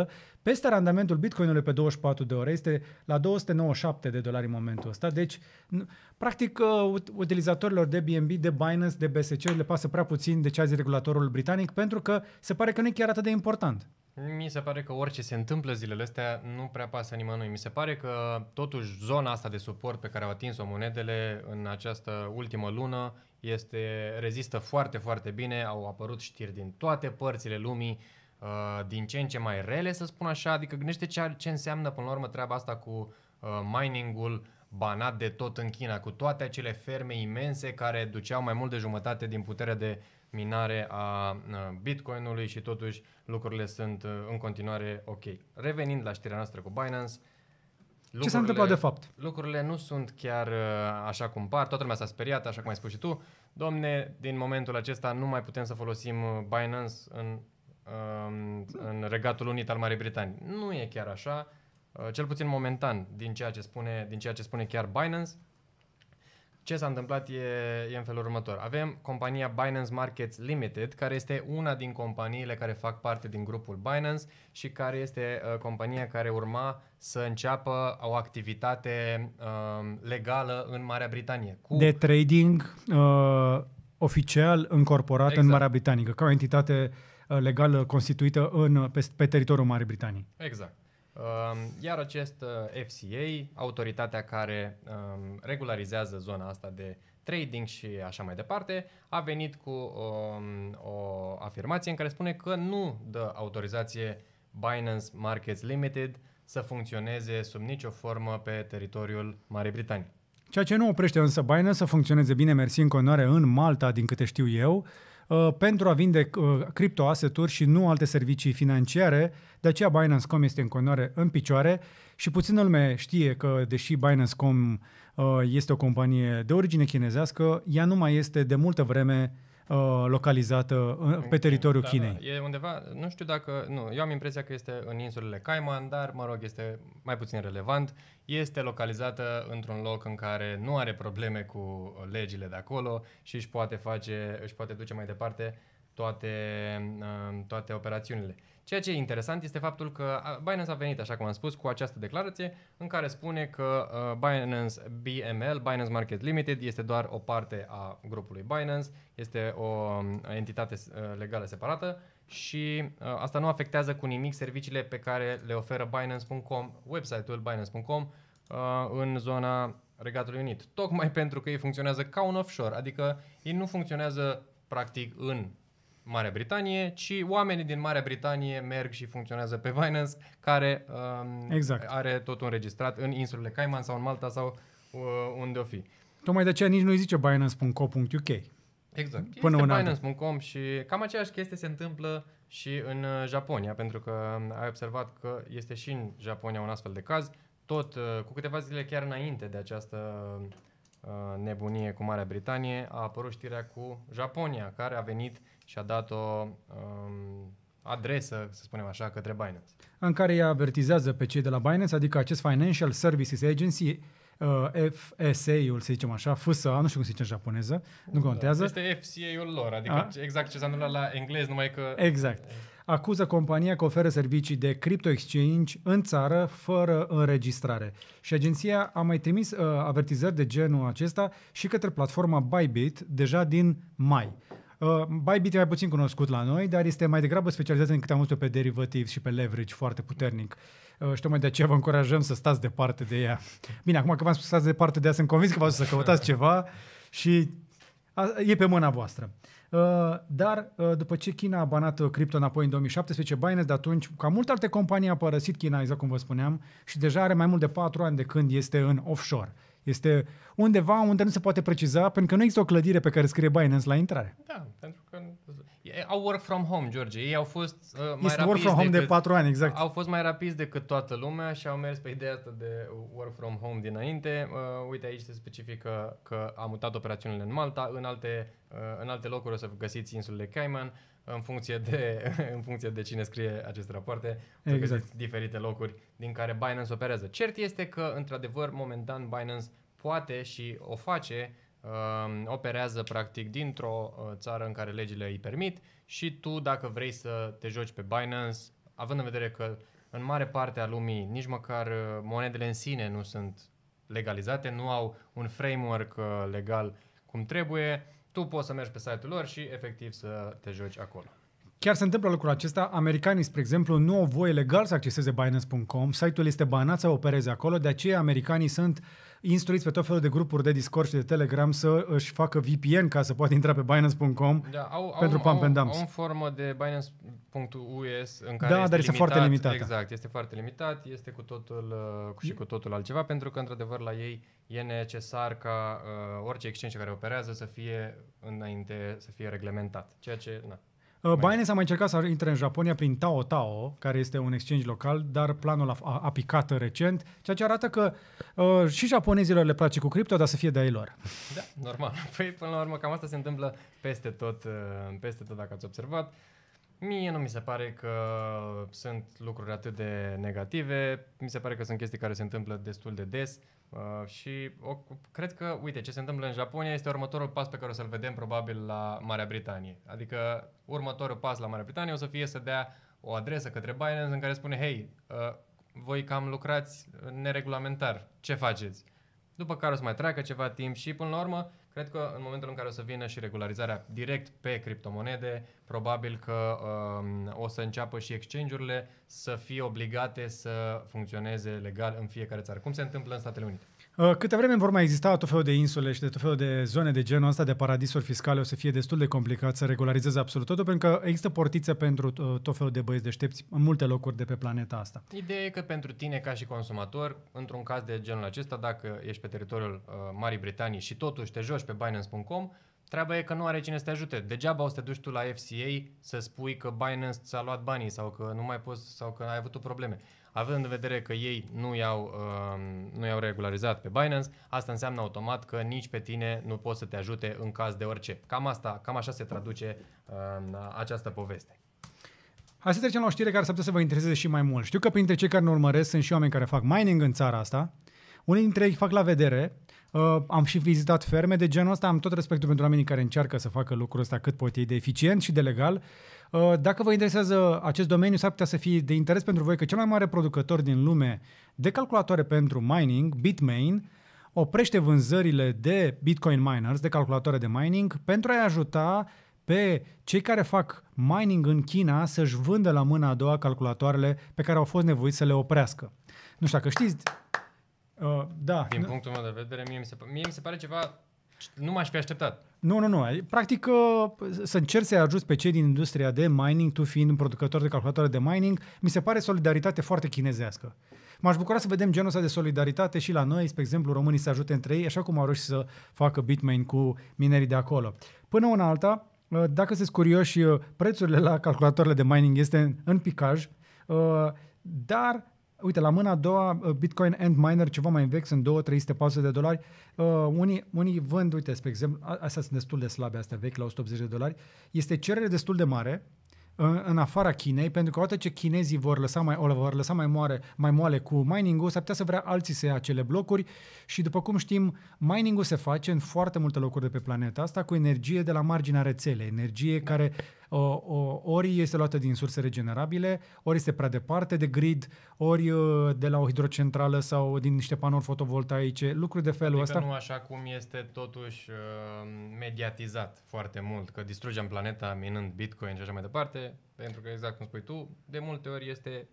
8,77%, peste randamentul Bitcoinului pe 24 de ore este la 297 de dolari în momentul ăsta. Deci, n- practic, uh, utilizatorilor de BNB, de Binance, de BSC le pasă prea puțin de ce a zis regulatorul britanic, pentru că se pare că nu e chiar atât de important. Mi se pare că orice se întâmplă zilele astea nu prea pasă nimănui. Mi se pare că totuși zona asta de suport pe care au atins-o monedele în această ultimă lună este, rezistă foarte, foarte bine. Au apărut știri din toate părțile lumii, uh, din ce în ce mai rele, să spun așa. Adică gândește ce, ce înseamnă până la urmă treaba asta cu uh, miningul banat de tot în China, cu toate acele ferme imense care duceau mai mult de jumătate din puterea de minare a uh, Bitcoinului și totuși lucrurile sunt uh, în continuare ok. Revenind la știrea noastră cu Binance, ce s-a întâmplat de fapt? Lucrurile nu sunt chiar uh, așa cum par, toată lumea s-a speriat, așa cum ai spus și tu. Domne, din momentul acesta nu mai putem să folosim Binance în, um, în Regatul Unit al Marii Britanii. Nu e chiar așa, cel puțin momentan, din ceea ce spune, din ceea ce spune chiar Binance ce s-a întâmplat e, e în felul următor. Avem compania Binance Markets Limited, care este una din companiile care fac parte din grupul Binance și care este uh, compania care urma să înceapă o activitate uh, legală în Marea Britanie. Cu... De trading uh, oficial încorporat exact. în Marea Britanie, ca o entitate uh, legală constituită în, pe, pe teritoriul Marii Britanii. Exact. Ehm, iar acest eh, FCA, autoritatea care ehm, regularizează zona asta de trading și așa mai departe, a venit cu o, ehm, o afirmație în care spune că nu dă autorizație Binance Markets Limited să funcționeze sub nicio formă pe teritoriul Marii Britanii. Ceea ce nu oprește însă Binance să funcționeze bine mersi în continuare în Malta, din câte știu eu, uh, Uh, pentru a vinde uh, criptoaseturi și nu alte servicii financiare. De aceea Binance.com este în continuare în picioare și puțină lume știe că, deși Binance.com uh, este o companie de origine chinezească, ea nu mai este de multă vreme uh, Uh, localizată în, pe teritoriul da, Chinei. Da, e undeva, nu știu dacă, nu, eu am impresia că este în insulele Cayman, dar mă rog, este mai puțin relevant. Este localizată într-un loc în care nu are probleme cu legile de acolo și își poate face, își poate duce mai departe toate, uh, toate operațiunile. Ceea ce e interesant este faptul că Binance a venit, așa cum am spus, cu această declarație în care spune că uh, Binance BML, Binance Market Limited, este doar o parte a grupului Binance, este o um, entitate uh, legală separată și uh, asta nu afectează cu nimic serviciile pe care le oferă Binance.com, website-ul Binance.com în zona Regatului Unit. Tocmai (laughs) pentru că ei funcționează ca un offshore, adică ei nu funcționează practic în Marea Britanie, ci oamenii din Marea Britanie merg și funcționează pe Binance, care um, exact. are tot înregistrat în insulele Cayman sau în Malta sau uh, unde o fi. Tocmai de aceea nici nu-i zice binance.co.uk. Exact. Până este Binance.com și cam aceeași chestie se întâmplă și în uh, Japonia, pentru că um, ai observat că este și în Japonia un astfel de caz, tot uh, cu câteva zile chiar înainte de această uh, nebunie cu Marea Britanie, a apărut știrea cu Japonia, care a venit și a dat o um, adresă, să spunem așa, către Binance. În care ea avertizează pe cei de la Binance, adică acest Financial Services Agency, uh, FSA-ul, să zicem așa, FSA, nu știu cum se zice în japoneză, nu da, contează. Este FCA-ul lor, adică a? exact ce s-a întâmplat la englez, numai că... Exact. Acuză compania că oferă servicii de crypto exchange în țară fără înregistrare. Și agenția a mai trimis uh, avertizări de genul acesta și către platforma Bybit deja din mai. Uh, Bybit e mai puțin cunoscut la noi, dar este mai degrabă specializat în câte am văzut pe derivativ și pe leverage foarte puternic. Uh, și tocmai de aceea vă încurajăm să stați departe de ea. Bine, acum că v-am spus să stați departe de ea, sunt convins că v-ați să căutați ceva și a, e pe mâna voastră. Uh, dar uh, după ce China a banat uh, cripto înapoi în 2017, Binance de atunci, ca multe alte companii, a părăsit China, exact cum vă spuneam, și deja are mai mult de 4 ani de când este în offshore. Uh, este undeva unde nu se poate preciza, pentru că nu există o clădire pe care scrie Binance la intrare. Da, pentru că au work from home, George. Ei au fost uh, mai este work from home decât, de 4 ani, exact. Au fost mai rapizi decât toată lumea și au mers pe ideea asta de work from home dinainte. Uh, uite aici se specifică că a mutat operațiunile în Malta, în alte, uh, în alte locuri o să găsiți insulele Cayman. Uh, în funcție de, (laughs) în funcție de cine scrie aceste rapoarte, exact. diferite locuri din care Binance operează. Cert este că, într-adevăr, momentan Binance poate și o face, uh, operează practic dintr-o uh, țară în care legile îi permit și tu, dacă vrei să te joci pe Binance, având în vedere că în mare parte a lumii nici măcar uh, monedele în sine nu sunt legalizate, nu au un framework uh, legal cum trebuie, tu poți să mergi pe site-ul lor și efectiv să te joci acolo. Chiar se întâmplă lucrul acesta. Americanii, spre exemplu, nu au voie legal să acceseze Binance.com. Site-ul este banat să opereze acolo, de aceea americanii sunt instruiți pe tot felul de grupuri de Discord și de Telegram să își facă VPN ca să poată intra pe Binance.com da, au, pentru au, pump and dumps. Au, au formă de Binance.us în care da, este dar este limitat, foarte limitat. Exact, este foarte limitat, este cu totul cu uh, și cu totul altceva, pentru că într-adevăr la ei e necesar ca uh, orice exchange care operează să fie înainte, să fie reglementat, ceea ce na, Binance a mai încercat să intre în Japonia prin Tao Tao, care este un exchange local, dar planul a, a, a picat recent, ceea ce arată că uh, și japonezilor le place cu cripto, dar să fie de ei lor. (laughs) Da, normal. Păi, până la urmă, cam asta se întâmplă peste tot, uh, peste tot dacă ați observat. Mie nu mi se pare că sunt lucruri atât de negative, mi se pare că sunt chestii care se întâmplă destul de des. Uh, și o, cred că, uite, ce se întâmplă în Japonia este următorul pas pe care o să-l vedem probabil la Marea Britanie. Adică următorul pas la Marea Britanie o să fie să dea o adresă către Binance în care spune, hei, uh, voi cam lucrați neregulamentar, ce faceți? După care o să mai treacă ceva timp și până la urmă Cred că în momentul în care o să vină și regularizarea direct pe criptomonede, probabil că um, o să înceapă și exchange-urile să fie obligate să funcționeze legal în fiecare țară. Cum se întâmplă în Statele Unite? Uh, câte vreme vor mai exista tot felul de insule și de tot felul de zone de genul ăsta de paradisuri fiscale, o să fie destul de complicat să regularizeze absolut totul, pentru că există portițe pentru uh, tot felul de băieți deștepți în multe locuri de pe planeta asta. Ideea e că pentru tine, ca și consumator, într-un caz de genul acesta, dacă ești pe teritoriul uh, Marii Britanii și totuși te joci pe Binance.com, Treaba e că nu are cine să te ajute. Degeaba o să te duci tu la FCA să spui că Binance ți-a luat banii sau că nu mai poți sau că ai avut tu probleme. Având în vedere că ei nu i-au, uh, nu i-au regularizat pe Binance, asta înseamnă automat că nici pe tine nu pot să te ajute în caz de orice. Cam, asta, cam așa se traduce uh, această poveste. Hai să trecem la o știre care s-ar putea să vă intereseze și mai mult. Știu că printre cei care ne urmăresc sunt și oameni care fac mining în țara asta. Unii dintre ei fac la vedere, Uh, am și vizitat ferme de genul ăsta, am tot respectul pentru oamenii care încearcă să facă lucrul ăsta cât pot ei de eficient și de legal Uh, dacă vă interesează acest domeniu, s-ar putea să fie de interes pentru voi că cel mai mare producător din lume de calculatoare pentru mining, Bitmain, oprește vânzările de Bitcoin miners, de calculatoare de mining, pentru a-i ajuta pe cei care fac mining în China să-și vândă la mâna a doua calculatoarele pe care au fost nevoiți să le oprească. Nu știu dacă știți, Uh, da. Din punctul meu de vedere, mie mi se, mie mi se pare ceva nu m-aș fi așteptat. Nu, nu, nu. Practic uh, să încerci să-i ajuți pe cei din industria de mining, tu fiind un producător de calculatoare de mining, mi se pare solidaritate foarte chinezească. M-aș bucura să vedem genul ăsta de solidaritate și la noi, spre exemplu, românii să ajute între ei, așa cum au reușit să facă Bitmain cu minerii de acolo. Până una alta, uh, dacă sunteți curioși, uh, prețurile la calculatoarele de mining este în picaj, dar Uite, la mâna a doua, uh, Bitcoin and Miner, ceva mai vechi, sunt 2, 340 de dolari. Uh, unii, unii vând, uite, spre exemplu, astea sunt destul de slabe, astea vechi, la 180 de dolari. Este cerere destul de mare, în, uh, în afara Chinei, pentru că odată ce chinezii vor lăsa mai, vor lăsa mai, moare, mai moale cu mining-ul, s-ar putea să vrea alții să ia acele blocuri și după cum știm, mining-ul se face în foarte multe locuri de pe planeta asta cu energie de la marginea rețelei, energie care ori este luată din surse regenerabile, ori este prea departe de grid, ori uh, de la o hidrocentrală sau din niște panouri fotovoltaice, lucruri de felul adică nu așa cum este totuși uh, mediatizat foarte mult, că distrugem planeta minând bitcoin și așa mai departe, pentru că exact cum spui tu, de multe ori este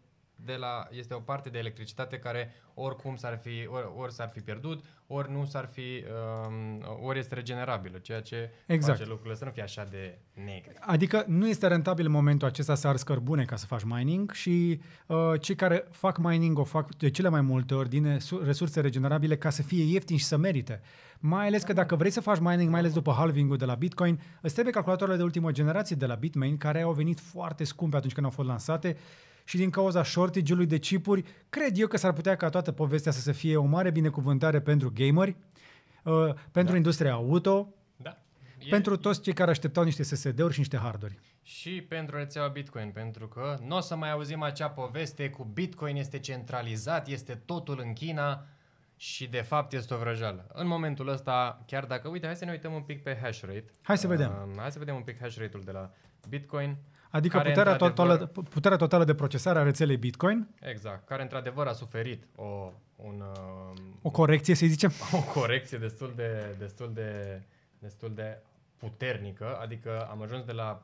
de la, este o parte de electricitate care oricum s-ar fi, ori, ori s-ar fi pierdut, ori nu s-ar fi, um, ori este regenerabilă, ceea ce exact. face lucrurile să nu fie așa de negre. Adică nu este rentabil în momentul acesta să arzi cărbune ca să faci mining și uh, cei care fac mining o fac de cele mai multe ori din resurse regenerabile ca să fie ieftin și să merite. Mai ales că dacă vrei să faci mining, mai ales după halving-ul de la Bitcoin, îți trebuie calculatoarele de ultimă generație de la Bitmain care au venit foarte scumpe atunci când au fost lansate și din cauza shortage-ului de chipuri, cred eu că s-ar putea ca toată povestea să se fie o mare binecuvântare pentru gameri, uh, pentru da. industria auto, da. E, pentru toți cei care așteptau niște SSD-uri și niște harduri. Și pentru rețeaua Bitcoin, pentru că nu o să mai auzim acea poveste cu Bitcoin este centralizat, este totul în China, și de fapt este o vrăjeală. În momentul ăsta, chiar dacă, uite, hai să ne uităm un pic pe hash rate. Hai să vedem. Uh, hai să vedem un pic hash rate-ul de la Bitcoin. Adică puterea totală, puterea totală de procesare a rețelei Bitcoin. Exact, care într-adevăr a suferit o, un, um, o corecție, să zicem. (laughs) O corecție destul de, destul de, destul de puternică, adică am ajuns de la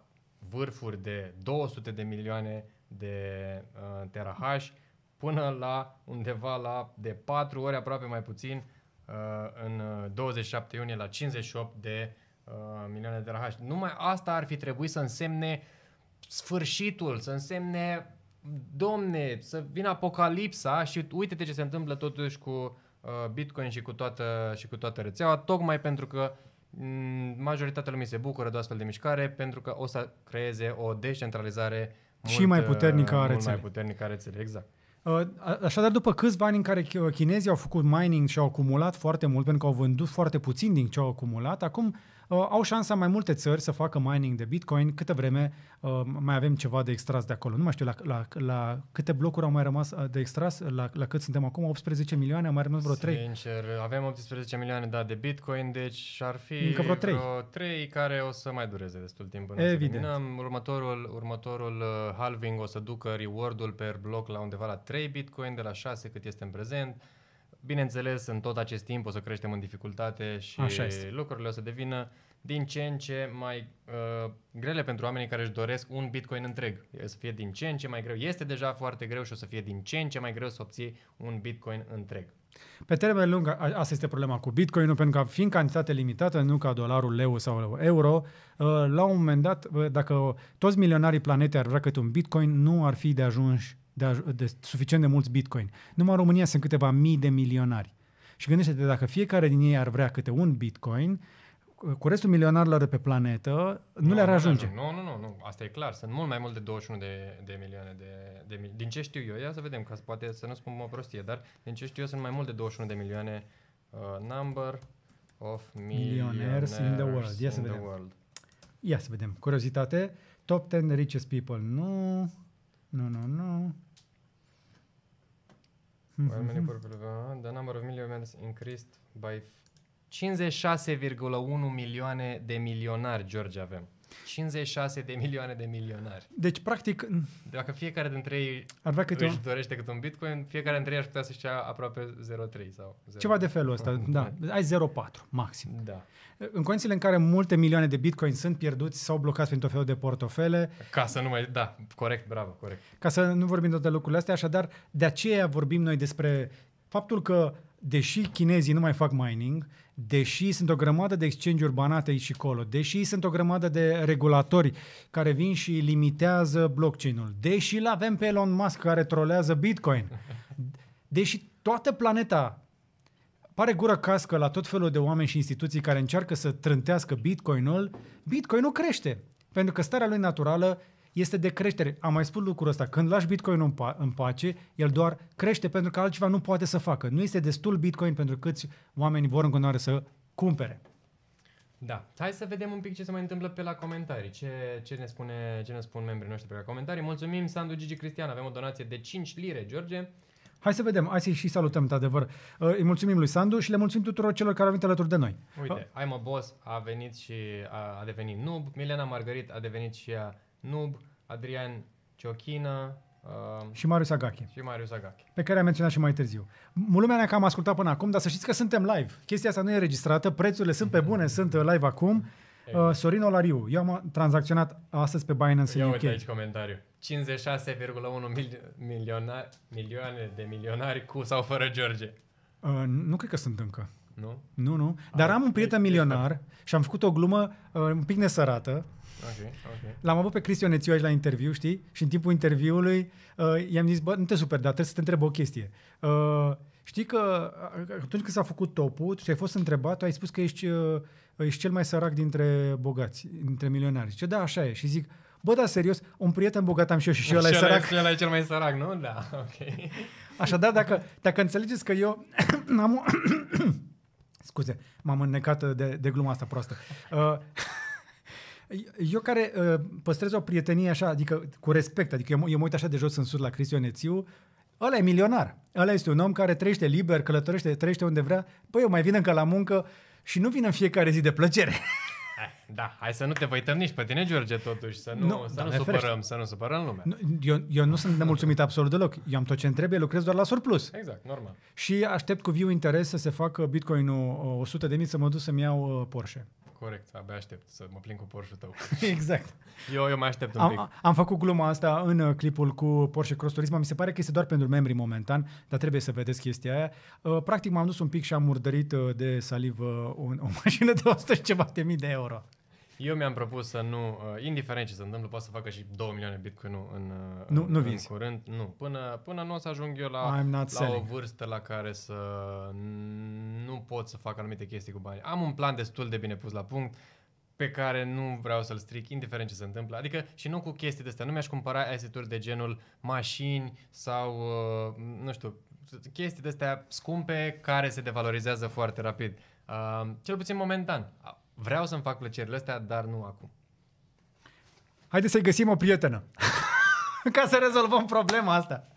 vârfuri de 200 de milioane de uh, terahash până la undeva la de 4 ori aproape mai puțin uh, în 27 uh, iunie la 58 de uh, milioane de terahash. Numai asta ar fi trebuit să însemne uh, sfârșitul, să însemne, domne, să vină apocalipsa și uite-te ce se întâmplă totuși cu uh, Bitcoin și cu, toată, și cu toată rețeaua, tocmai pentru că m- mm, majoritatea lumii se bucură de o astfel de mișcare pentru că o să creeze o decentralizare mult, și mai puternică a rețelei. mai puternică a rețelei, exact. Uh, așadar, după câțiva ani în care chinezii au făcut mining și au acumulat foarte mult, pentru că au vândut foarte puțin din ce au acumulat, acum uh, au șansa mai multe țări să facă mining de Bitcoin câtă vreme uh, mai avem ceva de extras de acolo. Nu mai știu la, la, la câte blocuri au mai rămas uh, de extras, la, la cât suntem acum, 18 milioane, au mai rămas vreo 3. Sincer, avem 18 milioane da, de Bitcoin, deci ar fi Încă vreo 3. vreo 3 care o să mai dureze destul timp până Evident. să Următorul, următorul uh, halving o să ducă reward-ul per bloc la undeva la 3 Bitcoin, de la 6 cât este în prezent Bineînțeles, în tot acest timp o să creștem în dificultate și Așa este. lucrurile o să devină din ce în ce mai uh, grele pentru oamenii care își doresc un Bitcoin întreg. O să fie din ce în ce mai greu. Este deja foarte greu și o să fie din ce în ce mai greu să obții un Bitcoin întreg. Pe termen lung, asta este problema cu Bitcoin, pentru că fiind cantitate limitată, nu ca dolarul, leu sau euro, uh, la un moment dat, uh, dacă toți milionarii planetei ar vrea câte un Bitcoin, nu ar fi de ajuns de, de suficient de mulți bitcoin. Numai în România sunt câteva mii de milionari. Și gândește-te, dacă fiecare din ei ar vrea câte un bitcoin, cu restul milionarilor de pe planetă, nu, nu le-ar ajunge. Nu, nu, nu, nu, asta e clar. Sunt mult mai mult de 21 de, de milioane de, de Din ce știu eu, ia să vedem, ca să poate să nu spun o prostie, dar din ce știu eu sunt mai mult de 21 de milioane uh, number of millionaires in the world. Ia să vedem. World. Ia să vedem. Curiozitate. Top 10 richest people. Nu. Nu, nu, nu. Oil many people the number of millionaires increased by 56,1 milioane de milionari, George, avem. 56 de milioane de milionari. Deci, practic... Dacă fiecare dintre ei ar vrea câte își un... dorește cât un bitcoin, fiecare dintre ei ar putea să-și ia aproape 0,3 sau... 0, Ceva de felul ăsta, da. Ai 0,4 maxim. Da. În condițiile în care multe milioane de bitcoin sunt pierduți sau blocați prin tot felul de portofele... Ca să nu mai... Da, corect, bravo, corect. Ca să nu vorbim toate lucrurile astea, așadar, de aceea vorbim noi despre faptul că, deși chinezii nu mai fac mining, uh, deși sunt o grămadă de exchange urbanate banate aici și colo, deși sunt o grămadă de regulatori care vin și limitează blockchain-ul, deși îl avem pe Elon Musk care trolează Bitcoin, (laughs) deși toată planeta pare gură cască la tot felul de oameni și instituții care încearcă să trântească Bitcoin-ul, Bitcoin nu crește. Pentru că starea lui naturală este de creștere. Am mai spus lucrul ăsta. Când lași Bitcoin în, pa- în pace, el doar crește pentru că altceva nu poate să facă. Nu este destul Bitcoin pentru câți oameni vor în continuare să cumpere. Da. Hai să vedem un pic ce se mai întâmplă pe la comentarii. Ce, ce, ne, spune, ce ne spun membrii noștri pe la comentarii. Mulțumim, Sandu Gigi Cristian. Avem o donație de 5 lire, George. Hai să vedem, hai să și salutăm, de adevăr uh, Îi mulțumim lui Sandu și le mulțumim tuturor celor care au venit alături de noi. Uite, uh. I'm a boss a venit și a, a devenit noob, Milena Margarit a devenit și a Nub, Adrian Ciochină, Uh, și Marius Agache. Și Marius Agache. Pe care am menționat și mai târziu. Lumea ne-a cam ascultat până acum, dar să știți că suntem live. Chestia asta nu e registrată, prețurile sunt pe bune, (laughs) sunt uh, live acum. Uh, Sorin Olariu, eu am tranzacționat astăzi pe Binance Ia în UK. Uite aici comentariu. 56,1 mil- milioane de milionari cu sau fără George. Uh, nu cred că sunt încă. Nu? Nu, nu. Ah, dar am un prieten deci- deci milionar și am făcut o glumă uh, un pic nesărată Okay, okay. L-am avut pe Cristian aici la interviu, știi? Și în timpul interviului uh, i-am zis, bă, nu te super, dar trebuie să te întreb o chestie. Uh, știi că uh, atunci când s-a făcut topul, și ai fost întrebat, tu ai spus că ești, uh, ești cel mai sărac dintre bogați, dintre milionari. Ce da, așa e. Și zic, bă, da, serios, un prieten bogat am și eu și, și ăla e sărac. Și ăla e cel mai sărac, nu? Da, ok. Așadar, dacă, dacă înțelegeți că eu (coughs) am o... (coughs) Scuze, m-am înnecat de, de gluma asta proastă. Uh, eu care uh, păstrez o prietenie așa, adică cu respect, adică eu, eu mă uit așa de jos în sus la Cristian Ețiu, ăla e milionar. Ăla este un om care trăiește liber, călătorește, trăiește unde vrea. Păi eu mai vin încă la muncă și nu vin în fiecare zi de plăcere. (laughs) Eh, da, hai să nu te văităm nici pe tine, George, totuși, să nu, nu, să da, nu supărăm, ferește. să nu supărăm lumea. Nu, eu, eu nu sunt nemulțumit absolut deloc. Eu am tot ce trebuie, lucrez doar la surplus. Exact, normal. Și aștept cu viu interes să se facă Bitcoin-ul 100 uh, de mii să mă duc să-mi iau uh, Porsche. Corect, abia aștept să mă plin cu Porsche-ul tău. (laughs) exact. Eu, eu mai aștept un am, pic. Am făcut gluma asta în uh, clipul cu Porsche Cross Turismo. Mi se pare că este doar pentru membrii momentan, dar trebuie să vedeți chestia aia. Uh, practic m-am dus un pic și am murdărit uh, de salivă o, o mașină de 100 și ceva de mii de euro. Eu mi-am propus să nu, uh, indiferent ce se întâmplă, poate să facă și 2 milioane bitcoin în, uh, nu, nu în curând. Nu, până, până nu o să ajung eu la, la o vârstă la care să nu pot să fac anumite chestii cu bani. Am un plan destul de bine pus la punct pe care nu vreau să-l stric, indiferent ce se întâmplă. Adică și nu cu chestii de astea. Nu mi-aș cumpăra asset de genul mașini sau, uh, nu știu, chestii de astea scumpe care se devalorizează foarte rapid. Uh, cel puțin momentan vreau să-mi fac plăcerile astea, dar nu acum. Haideți să-i găsim o prietenă. (laughs) Ca să rezolvăm problema asta.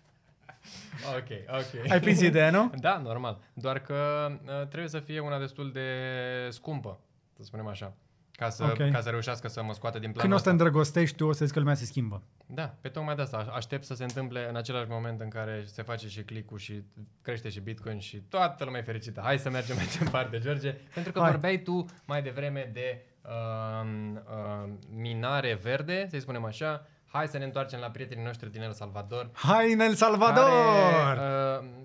Ok, ok. Ai prins ideea, nu? Da, normal. Doar că uh, trebuie să fie una destul de scumpă, să spunem așa. Ca să, okay. ca să reușească să mă scoată din planul Când o să te îndrăgostești tu, o să zici că lumea se schimbă. Da, pe tocmai de asta. Aștept să se întâmple în același moment în care se face și click-ul și crește și Bitcoin și toată lumea e fericită. Hai să mergem (laughs) mai departe, George. Pentru că Hai. vorbeai tu mai devreme de uh, uh, minare verde, să-i spunem așa, Hai să ne întoarcem la prietenii noștri din El Salvador. Hai în El Salvador! Care,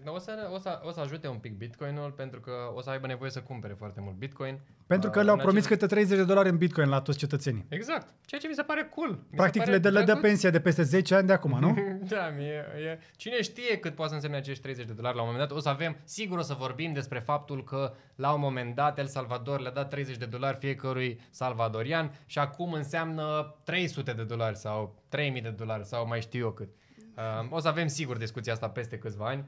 uh, o, să, o, să, o să ajute un pic Bitcoinul pentru că o să aibă nevoie să cumpere foarte mult Bitcoin pentru că uh, le-au promis câte 30 de dolari în bitcoin la toți cetățenii. Exact. Ceea ce mi se pare cool. Mi Practic pare le, dă, le dă pensia de peste 10 ani de acum, nu? (laughs) da, mie, e... cine știe cât poate să însemne acești 30 de dolari la un moment dat. O să avem, sigur o să vorbim despre faptul că la un moment dat El Salvador le-a dat 30 de dolari fiecărui salvadorian și acum înseamnă 300 de dolari sau 3000 de dolari sau mai știu eu cât. Uh, o să avem sigur discuția asta peste câțiva ani.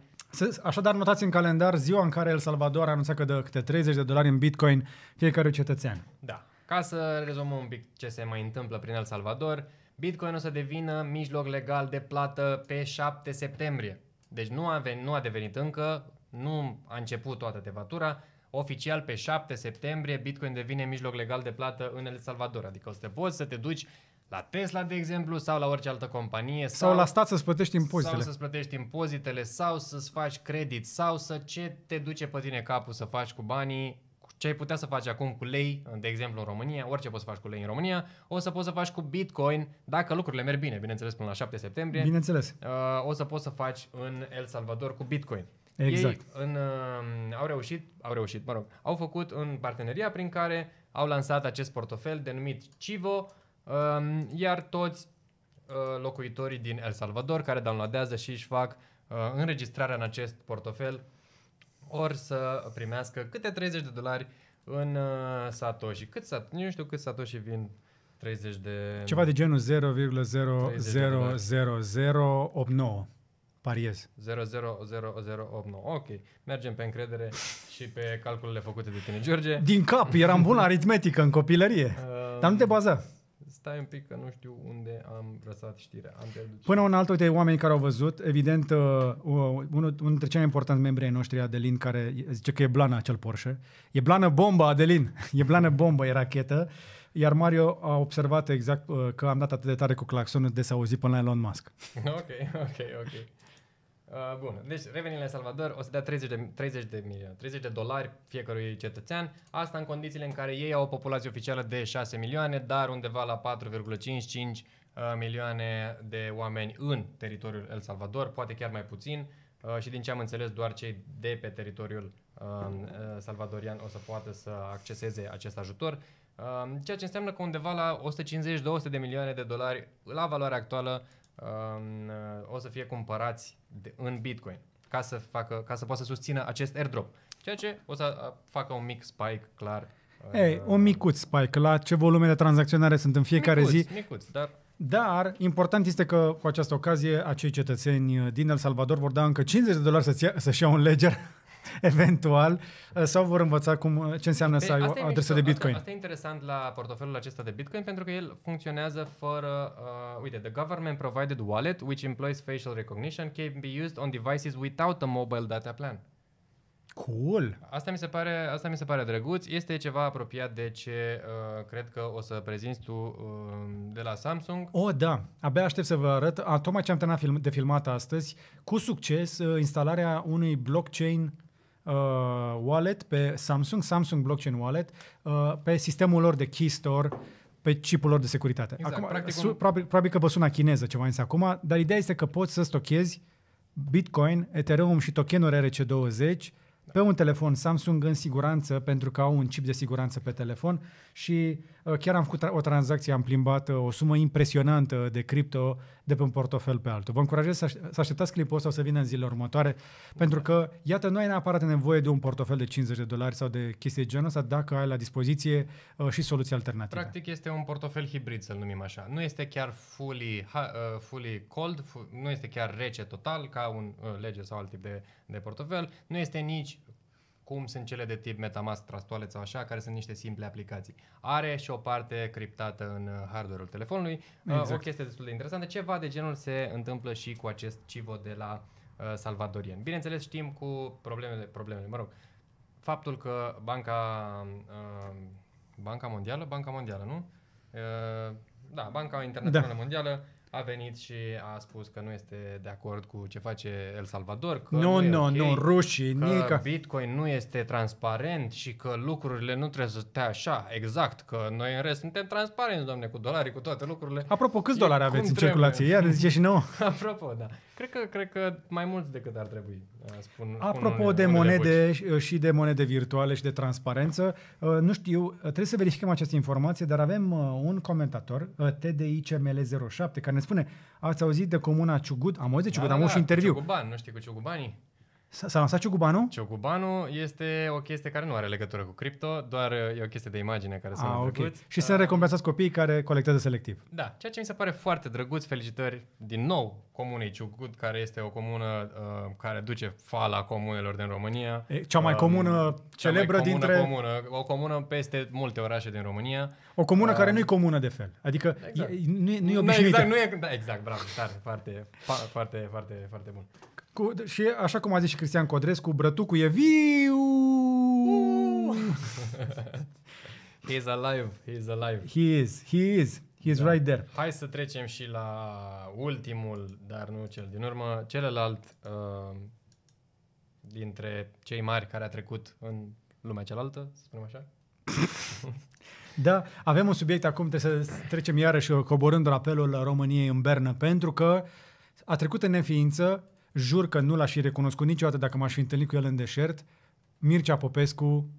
Așadar, notați în calendar ziua în care El Salvador anunța că dă câte 30 de dolari în bitcoin fiecare cetățean. Da. Ca să rezumăm un pic ce se mai întâmplă prin El Salvador, Bitcoin o să devină mijloc legal de plată pe 7 septembrie. Deci nu a, venit, nu a devenit încă, nu a început toată debatura, Oficial, pe 7 septembrie, Bitcoin devine mijloc legal de plată în El Salvador. Adică o să te poți să te duci la Tesla, de exemplu, sau la orice altă companie. Sau, sau la stat să-ți plătești impozitele. Sau să-ți plătești impozitele, sau să-ți faci credit, sau să ce te duce pe tine capul să faci cu banii, ce ai putea să faci acum cu lei, de exemplu în România, orice poți să faci cu lei în România, o să poți să faci cu Bitcoin, dacă lucrurile merg bine, bineînțeles, până la 7 septembrie. Bineînțeles. Uh, o să poți să faci în El Salvador cu Bitcoin. Exact. Ei în, uh, au reușit, au reușit, mă rog, au făcut în parteneria prin care au lansat acest portofel denumit Civo, Ehm, iar toți eh, locuitorii din El Salvador care downloadează și își fac eh, înregistrarea în acest portofel ori să primească câte 30 de dolari în eh, Satoshi. Cât sat, nu știu cât Satoshi vin 30 de... Ceva de genul 0,000089. pariez. 0000089. Ok. Mergem pe încredere și pe calculele făcute de tine, George. Din cap, eram bun la aritmetică în copilărie. Ehm, Dar nu te baza stai un pic că nu știu unde am lăsat știrea. Am Până un altul de oameni care au văzut, evident, uh, unul, unul dintre cei mai importanti membri ai noștri, Adelin, care zice că e blană acel Porsche. E blană bombă, Adelin! (laughs) E blană bombă, e rachetă. Iar Mario a observat exact uh, că am dat atât de tare cu claxonul de s-a auzit până la Elon Musk. (laughs) Ok, ok, ok. Uh, bun, deci revenind la El Salvador, o să dea 30 de, 30 de milioane, 30 de dolari fiecărui cetățean, asta în condițiile în care ei au o populație oficială de 6 milioane, dar undeva la 4,55 uh, milioane de oameni în teritoriul El Salvador, poate chiar mai puțin, uh, și din ce am înțeles, doar cei de pe teritoriul um, uh, salvadorian o să poată să acceseze acest ajutor, um, ceea ce înseamnă că undeva la 150-200 de milioane de dolari la valoarea actuală Um, o să fie cumpărați de, în Bitcoin ca să, facă, ca să poată să susțină acest airdrop. Ceea ce o să uh, facă un mic spike clar. Uh, Ei, un micuț spike. La ce volume de tranzacționare sunt în fiecare micuț, zi? Micuț, dar... Dar important este că cu această ocazie acei cetățeni din El Salvador vor da încă 50 de dolari să să-și ia un ledger (laughs) eventual, uh, sau vor învăța cum, uh, ce înseamnă Pe, păi, să ai o adresă mișto. de Bitcoin. Asta, asta e interesant la portofelul acesta de Bitcoin, pentru că el funcționează fără... Uh, uite, the government provided wallet, which employs facial recognition, can be used on devices without a mobile data plan. Cool! Asta mi se pare, asta mi se pare drăguț. Este ceva apropiat de ce uh, cred că o să prezinți tu uh, de la Samsung. Oh, da! Abia aștept să vă arăt. A, tocmai ce am terminat film, de filmat astăzi, cu succes, uh, instalarea unui blockchain uh, wallet, pe Samsung, Samsung Blockchain Wallet, uh, pe sistemul lor de Keystore, pe chipul lor de securitate. Exact, acum, practic, su, probabil, probabil că vă sună chineză ceva înseamnă acum, dar ideea este că poți să stochezi Bitcoin, Ethereum și tokenuri RC20 da. pe un telefon Samsung în siguranță pentru că au un chip de siguranță pe telefon și uh, chiar am făcut o tranzacție, am plimbat uh, o sumă impresionantă de cripto de pe un portofel pe altul. Vă încurajez să așteptați clipul ăsta să vină în zilele următoare, pentru că, iată, nu ai neapărat nevoie de un portofel de 50 de dolari sau de chestii de genul ăsta dacă ai la dispoziție uh, și soluții alternative. Practic este un portofel hibrid, să-l numim așa. Nu este chiar fully, uh, fully cold, nu este chiar rece total ca un uh, lege sau alt tip de, de portofel, nu este nici cum sunt cele de tip Metamask, Trastoalet sau așa, care sunt niște simple aplicații. Are și o parte criptată în uh, hardware-ul telefonului. Uh, exact. O chestie destul de interesantă. Ceva de genul se întâmplă și cu acest Civo de la uh, Salvadorian. Bineînțeles știm cu problemele, problemele, mă rog, faptul că banca, Banca Mondială, Banca Mondială, nu? Da, Banca Internațională da. Mondială a venit și a spus că nu este de acord cu ce face El Salvador, că nu, nu, okay, nu rușii, că nică. Bitcoin nu este transparent și că lucrurile nu trebuie să stea așa, exact, că noi în rest suntem transparenți, domne, cu dolari, cu toate lucrurile. Apropo, câți dolari aveți în circulație? Iar zice și nouă. (laughs) Apropo, da. Cred că, cred că mai mulți decât ar trebui. Uh, spun, Apropo spun de monede de uh, și de monede virtuale și de transparență, uh, nu știu, trebuie să verificăm această informație, dar avem un comentator, TDICML07, care ne spune, ați auzit de Comuna Ciugut? Am auzit de Ciugut, da, am da, avut da, și interviu. Ciuguban, nu știi cu Ciugubanii? S-a lansat Ciocubanu? Ciocubanu este o chestie care nu are legătură cu cripto, doar uh, e o chestie de imagine care sunt ah, okay. drăguți. Și uh, sunt ah. recompensați copiii care colectează selectiv. Da, ceea ce mi se pare foarte drăguț. Felicitări din nou comunei Ciucut, care este o comună uh, care duce fala comunelor din România. E, cea mai um, comună uh, celebră mai comună, dintre... Comună, o comună peste multe orașe din România. O comună uh, care um, nu e comună de fel. Adică exact. e, nu, e, nu e obișnuită. Da, exact, nu e, da, exact, bravo, tare, foarte, foarte, foarte, foarte bun. Cu, și așa cum a zis și Cristian Codrescu, brătucul e viu! (laughs) He's alive, he's alive. He is, he is, he is da. right there. Hai să trecem și la ultimul, dar nu cel din urmă, celălalt uh, dintre cei mari care a trecut în lumea cealaltă, să spunem așa. (laughs) Da, avem un subiect acum, trebuie să trecem iarăși coborând rapelul României în Bernă, pentru că a trecut în neființă Jur că nu l-aș fi recunoscut niciodată dacă m-aș fi întâlnit cu el în deșert. Mircea Popescu,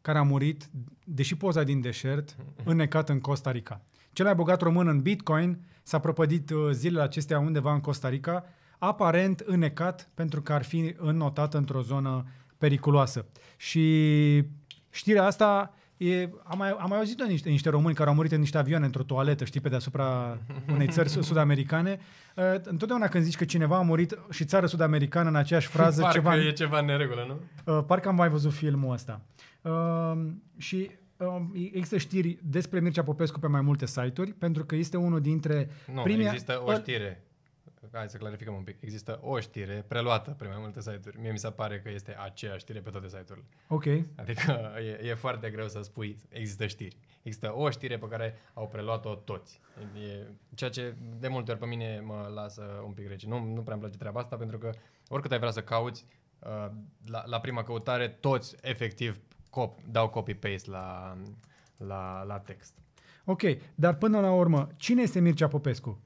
care a murit, deși poza din deșert, înnecat în Costa Rica. Cel mai bogat român în Bitcoin s-a prăpădit uh, zilele acestea undeva în Costa Rica, aparent înnecat pentru că ar fi înnotat într-o zonă periculoasă. Și știrea asta E, am, mai, am mai auzit niște, niște români care au murit în niște avioane într-o toaletă, știi, pe deasupra (laughs) unei țări sud-americane. Uh, întotdeauna când zici că cineva a murit și țară sud-americană în aceeași frază... Parcă ceva, e ceva în neregulă, nu? Uh, parcă am mai văzut filmul ăsta. Uh, și există știri despre Mircea Popescu pe mai multe site-uri, pentru că este unul dintre nu, primii... există o știre hai să clarificăm un pic. Există o știre preluată pe mai multe site-uri. Mie mi se pare că este aceeași știre pe toate site-urile. Ok. Adică (laughs) e, e foarte greu să spui există știri. Există o știre pe care au preluat-o toți. E, ceea ce de multe ori pe mine mă lasă un pic rece. Nu, nu prea îmi place treaba asta pentru că oricât ai vrea să cauți, uh, la, la prima căutare toți efectiv cop, dau copy-paste la, la, la text. Ok, dar până la urmă, cine este Mircea Popescu?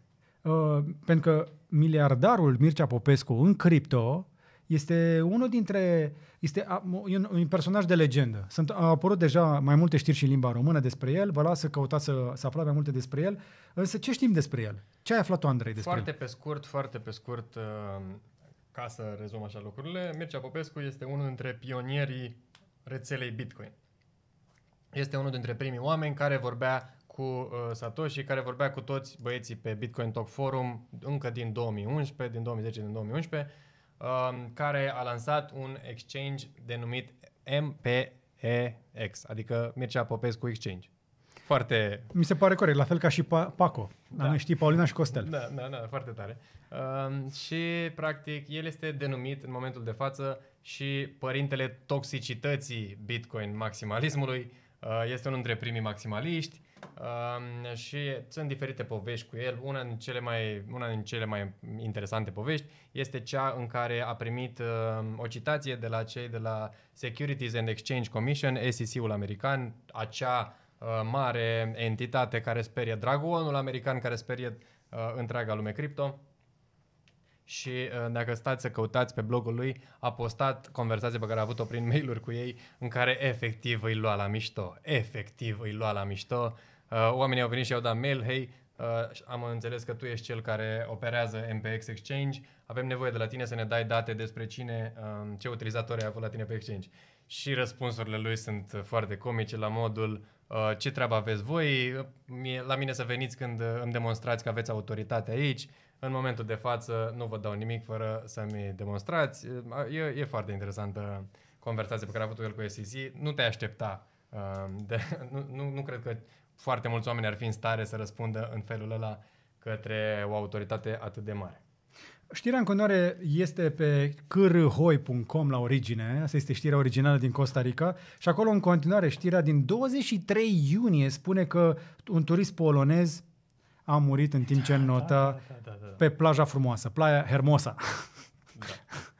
Uh, pentru că miliardarul Mircea Popescu în cripto este unul dintre... Este un, un personaj de legendă. Sunt, au apărut deja mai multe știri și în limba română despre el. Vă las să căutați să, să aflați mai multe despre el. Însă ce știm despre el? Ce ai aflat tu, Andrei, despre foarte el? Foarte pe scurt, foarte pe scurt, uh, ca să rezum așa lucrurile, Mircea Popescu este unul dintre pionierii rețelei Bitcoin. Este unul dintre primii oameni care vorbea cu uh, Satoshi, care vorbea cu toți băieții pe Bitcoin Talk Forum încă din 2011, din 2010, din 2011, uh, um, care a lansat un exchange denumit MPEX, adică Mircea Popescu Exchange. Foarte... Mi se pare corect, la fel ca și pa- Paco. Da. Noi știi Paulina și Costel. Da, da, da, foarte tare. Uh, și, practic, el este denumit în momentul de față și părintele toxicității Bitcoin maximalismului. Uh, este unul dintre primii maximaliști și sunt diferite povești cu el. Una din cele mai, una din cele mai interesante povești este cea în care a primit uh, o citație de la cei de la Securities and Exchange Commission, SEC-ul american, acea uh, mare entitate care sperie dragonul american, care sperie uh, întreaga lume cripto. Și uh, dacă stați să căutați pe blogul lui, a postat conversație pe care a avut-o prin mail-uri cu ei, în care efectiv îi lua la mișto. Efectiv îi lua la mișto. Uh, oamenii au venit și au dat mail, hei, uh, am înțeles că tu ești cel care operează MPX Exchange, avem nevoie de la tine să ne dai date despre cine, um, ce utilizatori ai avut la tine pe Exchange. Și răspunsurile lui sunt foarte comice, la modul uh, ce treabă aveți voi, la mine să veniți când îmi demonstrați că aveți autoritate aici, în momentul de față nu vă dau nimic fără să-mi demonstrați. E, e foarte interesantă conversația pe care a avut-o el cu SEC. Nu te aștepta. Um, de, (laughs) nu, nu, nu cred că foarte mulți oameni ar fi în stare să răspundă în felul ăla către o autoritate atât de mare. Știrea în continuare este pe cârhoi.com la origine, asta este știrea originală din Costa Rica și acolo în continuare știrea din 23 iunie spune că un turist polonez a murit în timp ce da, da, nota da, da, da, da, da. pe plaja frumoasă, playa Hermosa. Da. (laughs)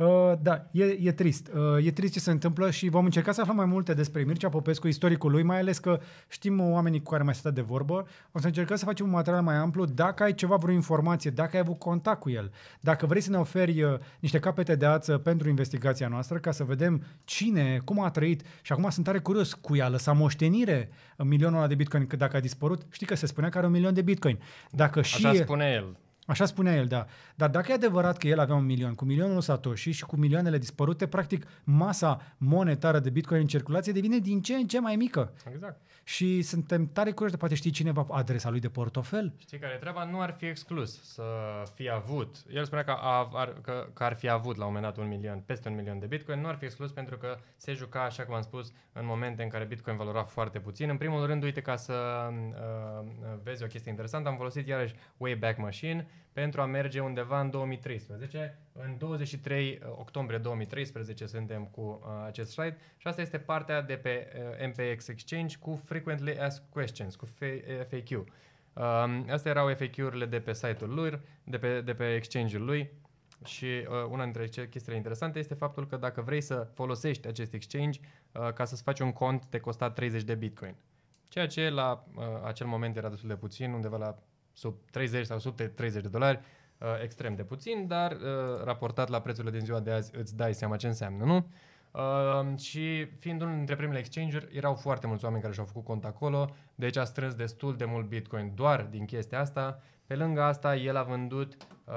Uh, da, e, e trist. Uh, e trist ce se întâmplă și vom încerca să aflăm mai multe despre Mircea Popescu, istoricul lui, mai ales că știm oamenii cu care mai stat de vorbă. O să încercăm să facem un material mai amplu. Dacă ai ceva, vreo informație, dacă ai avut contact cu el, dacă vrei să ne oferi uh, niște capete de ață pentru investigația noastră, ca să vedem cine, cum a trăit și acum sunt tare curios, cu a lăsat moștenire uh, milionul ăla de bitcoin, că dacă a dispărut, știi că se spunea că are un milion de bitcoin. Dacă și Așa spune el. Așa spunea el, da. Dar dacă e adevărat că el avea un milion, cu milionul Satoshi și cu milioanele dispărute, practic masa monetară de Bitcoin în circulație devine din ce în ce mai mică. Exact. Și suntem tare curioși, poate știi cineva adresa lui de portofel? Știi care treaba? Nu ar fi exclus să fi avut. El spunea că, a, ar, că, că ar fi avut la un moment dat un milion, peste un milion de Bitcoin. Nu ar fi exclus pentru că se juca, așa cum am spus, în momente în care Bitcoin valora foarte puțin. În primul rând, uite, ca să uh, vezi o chestie interesantă, am folosit iarăși Wayback Machine pentru a merge undeva în 2013. În 23 uh, octombrie 2013 suntem cu uh, acest slide și asta este partea de pe uh, MPX Exchange cu Frequently Asked Questions, cu FAQ. Um, astea erau FAQ-urile de pe site-ul lui, de pe, de pe exchange-ul lui. Și uh, una dintre chestiile interesante este faptul că dacă vrei să folosești acest exchange uh, ca să-ți faci un cont, te costa 30 de bitcoin. Ceea ce la uh, acel moment era destul de puțin, undeva la sub 30 sau sub 30 de dolari, uh, extrem de puțin, dar uh, raportat la prețurile din ziua de azi îți dai seama ce înseamnă, nu? Uh, și fiind unul dintre primele exchange-uri, erau foarte mulți oameni care și-au făcut cont acolo, deci a strâns destul de mult Bitcoin doar din chestia asta. Pe lângă asta, el a vândut uh,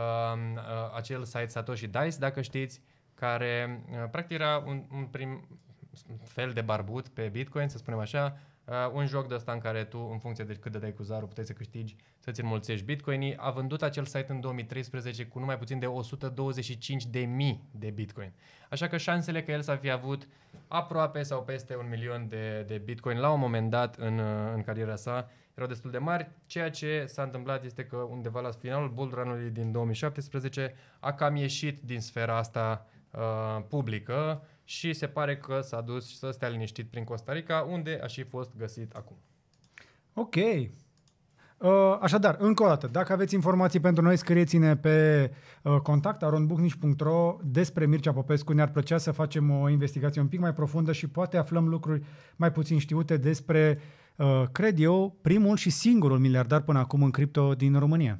uh, acel site Satoshi Dice, dacă știți, care uh, practic era un, un prim fel de barbut pe Bitcoin, să spunem așa, Uh, un joc de ăsta în care tu, în funcție de cât de dai cu zarul, puteai să câștigi, să-ți înmulțești bitcoinii. A vândut acel site în 2013 cu numai puțin de 125 de mii de bitcoin. Așa că șansele că el să fi avut aproape sau peste un milion de, de bitcoin la un moment dat în, uh, în cariera sa erau destul de mari. Ceea ce s-a întâmplat este că undeva la finalul bullrun-ului din 2017 a cam ieșit din sfera asta uh, publică și se pare că s-a dus să stea liniștit prin Costa Rica, unde a și fost găsit acum. Ok. Uh, așadar, încă o dată, dacă aveți informații pentru noi, scrieți-ne pe uh, contact despre Mircea Popescu. Ne-ar plăcea să facem o investigație un pic mai profundă și poate aflăm lucruri mai puțin știute despre, uh, cred eu, primul și singurul miliardar până acum în cripto din România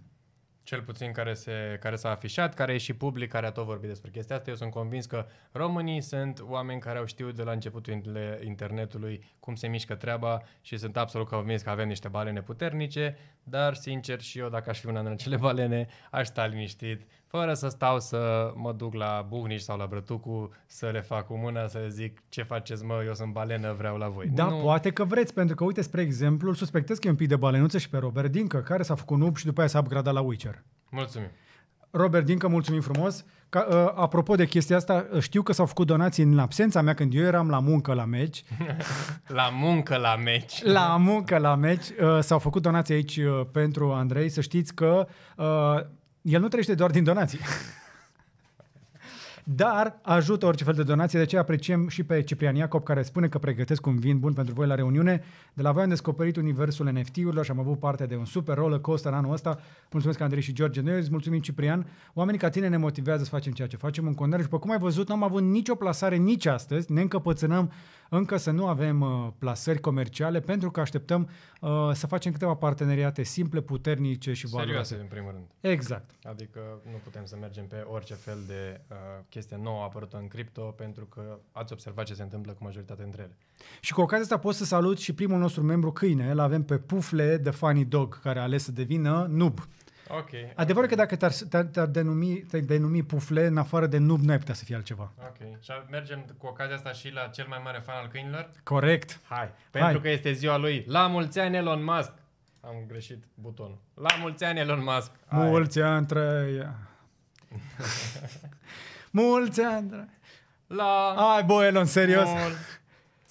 cel puțin care, se, care s-a afișat, care e și public, care a tot vorbit despre chestia asta. Eu sunt convins că românii sunt oameni care au știut de la începutul internetului cum se mișcă treaba și sunt absolut convins că avem niște balene puternice, dar, sincer, și eu, dacă aș fi una dintre cele balene, aș sta liniștit, fără să stau să mă duc la Buhniș sau la Brătucu, să le fac cu mâna, să le zic ce faceți mă, eu sunt balenă, vreau la voi. Da, nu. poate că vreți, pentru că, uite, spre exemplu, îl suspectez că e un pic de balenuță și pe Robert Dincă, care s-a făcut nub și după aia s-a upgradat la Witcher. Mulțumim. Robert Dincă, mulțumim frumos. Ca, uh, apropo de chestia asta, ă, știu că s-au făcut donații în absența mea când eu eram la muncă la meci. (laughs) la muncă la meci. La muncă la meci. Uh, s-au făcut donații aici uh, pentru Andrei. Să știți că uh, el nu trăiește doar din donații. (laughs) dar ajută orice fel de donație, de aceea apreciem și pe Ciprian Iacob care spune că pregătesc un vin bun pentru voi la reuniune. De la voi am descoperit universul NFT-urilor și am avut parte de un super roller coaster în anul ăsta. Mulțumesc Andrei și George, noi îți mulțumim Ciprian. Oamenii ca tine ne motivează să facem ceea ce facem în condare și după cum ai văzut, n-am avut nicio plasare nici astăzi, ne încăpățânăm încă să nu avem uh, plasări comerciale pentru că așteptăm uh, să facem câteva parteneriate simple, puternice și valoroase. Serioase, în primul rând. Exact. Adică nu putem să mergem pe orice fel de uh, chestie nouă apărută în cripto pentru că ați observat ce se întâmplă cu majoritatea dintre ele. Și cu ocazia asta pot să salut și primul nostru membru câine, îl avem pe Pufle de Funny Dog, care a ales să devină Nub. Ok. Adevărul că dacă te-ar, te-ar, te-ar denumi, te denumi pufle, în afară de nub n-ai putea să fie altceva. Ok. Și mergem cu ocazia asta și la cel mai mare fan al câinilor? Corect. Hai. Pentru Hai. că este ziua lui. La mulți ani, Elon Musk! Am greșit butonul. La mulți ani, Elon Musk! Hai. Mulți ani trăia! (laughs) mulți ani trăia! La... Ai, bă, Elon, serios? Mulți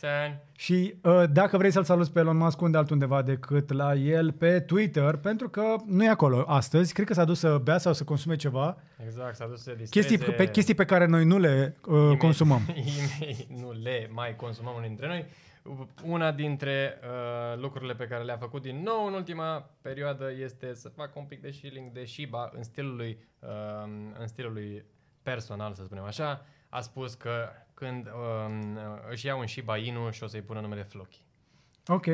mulți ani. Și uh, dacă vrei să-l saluți pe Elon Musk unde altundeva decât la el pe Twitter, pentru că nu e acolo astăzi, cred că s-a dus să bea sau să consume ceva. Exact, s-a dus să distreze. Chestii pe, chestii pe care noi nu le uh, email, consumăm. (laughs) Email, nu le mai consumăm unii dintre noi. Una dintre uh, lucrurile pe care le-a făcut din nou în ultima perioadă este să facă un pic de shilling de Shiba în stilul lui, uh, în stilul lui personal, să spunem așa. A spus că când um, își iau un Shiba Inu și o să-i pună numele Floki. Ok.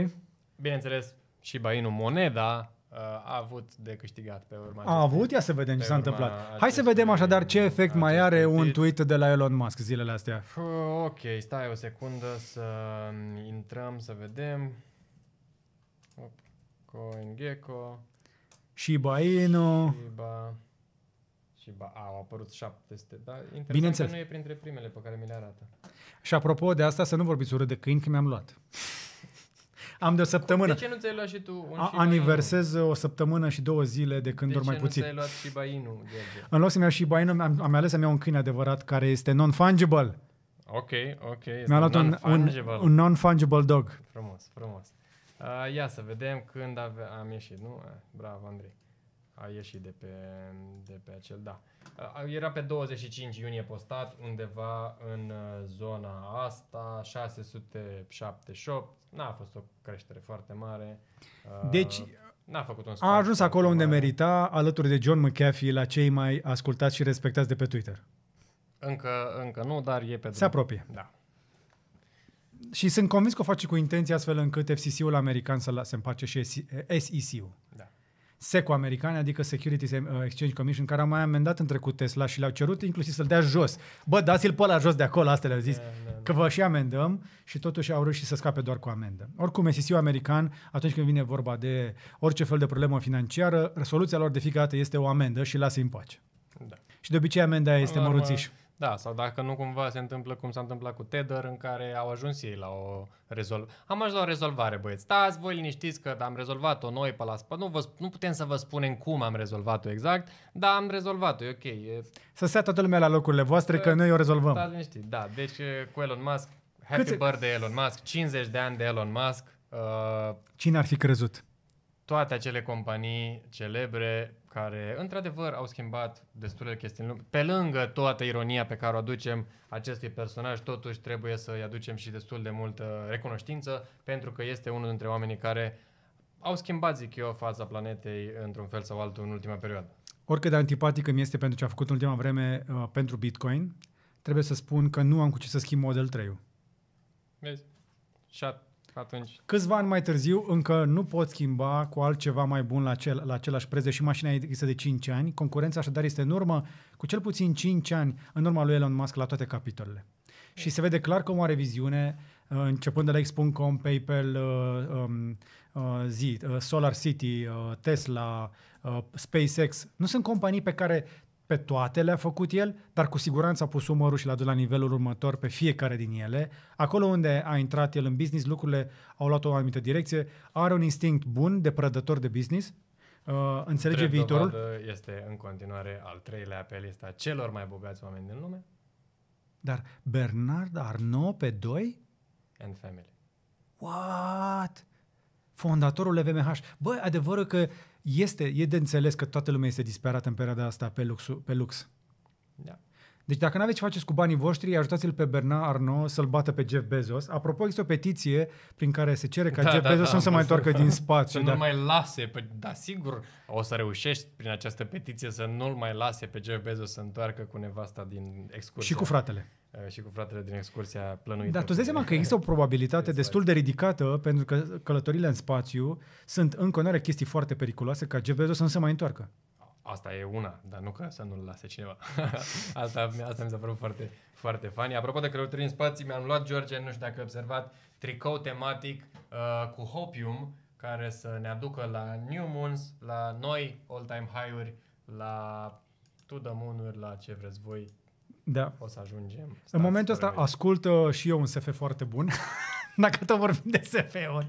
Bineînțeles, Shiba Inu, moneda, uh, a avut de câștigat pe urma. A avut? Ia să vedem ce s-a întâmplat. Hai să vedem așadar ce efect mai are tweet. un tweet de la Elon Musk zilele astea. Ok, stai o secundă să um, intrăm, să vedem. CoinGecko. Shiba Inu. Shiba și ba, au apărut 700, dar interesant Bineînțeles. nu e printre primele pe care mi le arată. Și apropo de asta, să nu vorbiți urât de câini, că mi-am luat. (laughs) Am de o săptămână. De ce nu ți-ai luat și tu un A, Aniversez Inu? o săptămână și două zile de când de mai puțin. De ce nu ți-ai luat Shiba Inu, George? În loc să-mi iau Shiba Inu, am, am ales să-mi iau un câine adevărat care este non-fungible. Ok, ok. mi a luat un, un, un non-fungible dog. Frumos, frumos. Uh, ia să vedem când ave- am ieșit, nu? Uh, bravo, Andrei a ieșit de pe, de pe acel, da. Era pe 25 iunie postat, undeva în uh, zona asta, 678, n-a fost o creștere foarte mare. Uh, deci, N-a făcut un a ajuns acolo unde mare. merita, alături de John McAfee, la cei mai ascultați și respectați de pe Twitter. Încă, încă nu, dar e pe Se apropie. Da. Și sunt convins că o face cu intenție astfel încât FCC-ul american să se împace și SEC-ul. SECO americane, adică Securities uh, Exchange Commission, care a mai amendat în trecut Tesla și le-au cerut inclusiv să-l dea jos. Bă, dați-l pe la jos de acolo, asta le-au zis, da, da, da, că vă și amendăm și totuși au reușit să scape doar cu amendă. Oricum, SSU american, atunci când vine vorba de orice fel de problemă financiară, soluția lor de fiecare dată este o amendă și lasă-i în pace. Da. Și de obicei amenda este măruțiș. Da, sau dacă nu cumva se întâmplă cum s-a întâmplat cu Tether, în care au ajuns ei la o rezolvare. Am ajuns la o rezolvare, băieți. Stați voi liniștiți că am rezolvat-o noi pe la spa. Nu, vă, nu putem să vă spunem cum am rezolvat-o exact, dar am rezolvat-o, e ok. E... Să stea toată lumea la locurile voastre, că, că noi o rezolvăm. Stați liniștit. Da, deci cu Elon Musk, happy Câți... birthday Elon Musk, 50 de ani de Elon Musk. Uh... Cine ar fi crezut? toate acele companii celebre care, într-adevăr, au schimbat destule chestii Pe lângă toată ironia pe care o aducem acestui personaj, totuși trebuie să-i aducem și destul de multă recunoștință, pentru că este unul dintre oamenii care au schimbat, zic eu, fața planetei într-un fel sau altul în ultima perioadă. Oricât de antipatic îmi este pentru ce a făcut în ultima vreme uh, pentru Bitcoin, trebuie să spun că nu am cu ce să schimb Model 3-ul. Vezi? Și at- atunci. Câțiva ani mai târziu, încă nu pot schimba cu altceva mai bun la, cel, la același preț, deși mașina este de 5 ani. Concurența așadar este în urmă cu cel puțin 5 ani în urma lui Elon Musk la toate capitolele. Și se vede clar că o viziune, uh, începând de la X.com, PayPal, uh, um, uh, Z, Solar City, Tesla, SpaceX, nu sunt companii pe care pe toate le-a făcut el, dar cu siguranță a pus umărul și l-a dus la nivelul următor pe fiecare din ele. Acolo unde a intrat el în business, lucrurile au luat o anumită direcție. Are un instinct bun de prădător de business, Uh, înțelege Drept viitorul. Este în continuare al treilea pe lista celor mai bogați oameni din lume. Dar Bernard Arnault pe 2? And Family. What? Fondatorul LVMH. Băi, adevărul că este, e de înțeles că toată lumea este disperată în perioada asta pe, luxu, pe lux. Da. Deci dacă nu aveți ce faceți cu banii voștri, ajutați-l pe Bernard Arnault să-l bată pe Jeff Bezos. Apropo, există o petiție prin care se cere ca da, Jeff da, Bezos da, să nu se mai întoarcă din (laughs) spațiu. Să dar... nu mai lase, pe... da sigur o să reușești prin această petiție să nu-l mai lase pe Jeff Bezos să întoarcă cu nevasta din excursie. Și cu fratele. Uh, și cu fratele din excursia plănuită. Dar tu îți seama că există o probabilitate exact. destul de ridicată pentru că călătorile în spațiu sunt în continuare chestii foarte periculoase ca Jeff Bezos să nu se mai întoarcă. Asta e una, dar nu că să nu-l lase cineva. (laughs) asta, asta mi s-a părut foarte, foarte fani. Apropo de călătorii în spații, mi-am luat, George, nu știu dacă ai observat, tricou tematic uh, cu Hopium, care să ne aducă la New Moons, la noi all-time high-uri, la To The moon la ce vreți voi, da. o să ajungem. Stați în momentul ăsta ascult ascultă uh, și eu un SF foarte bun, (laughs) dacă tot vorbim de SF-uri,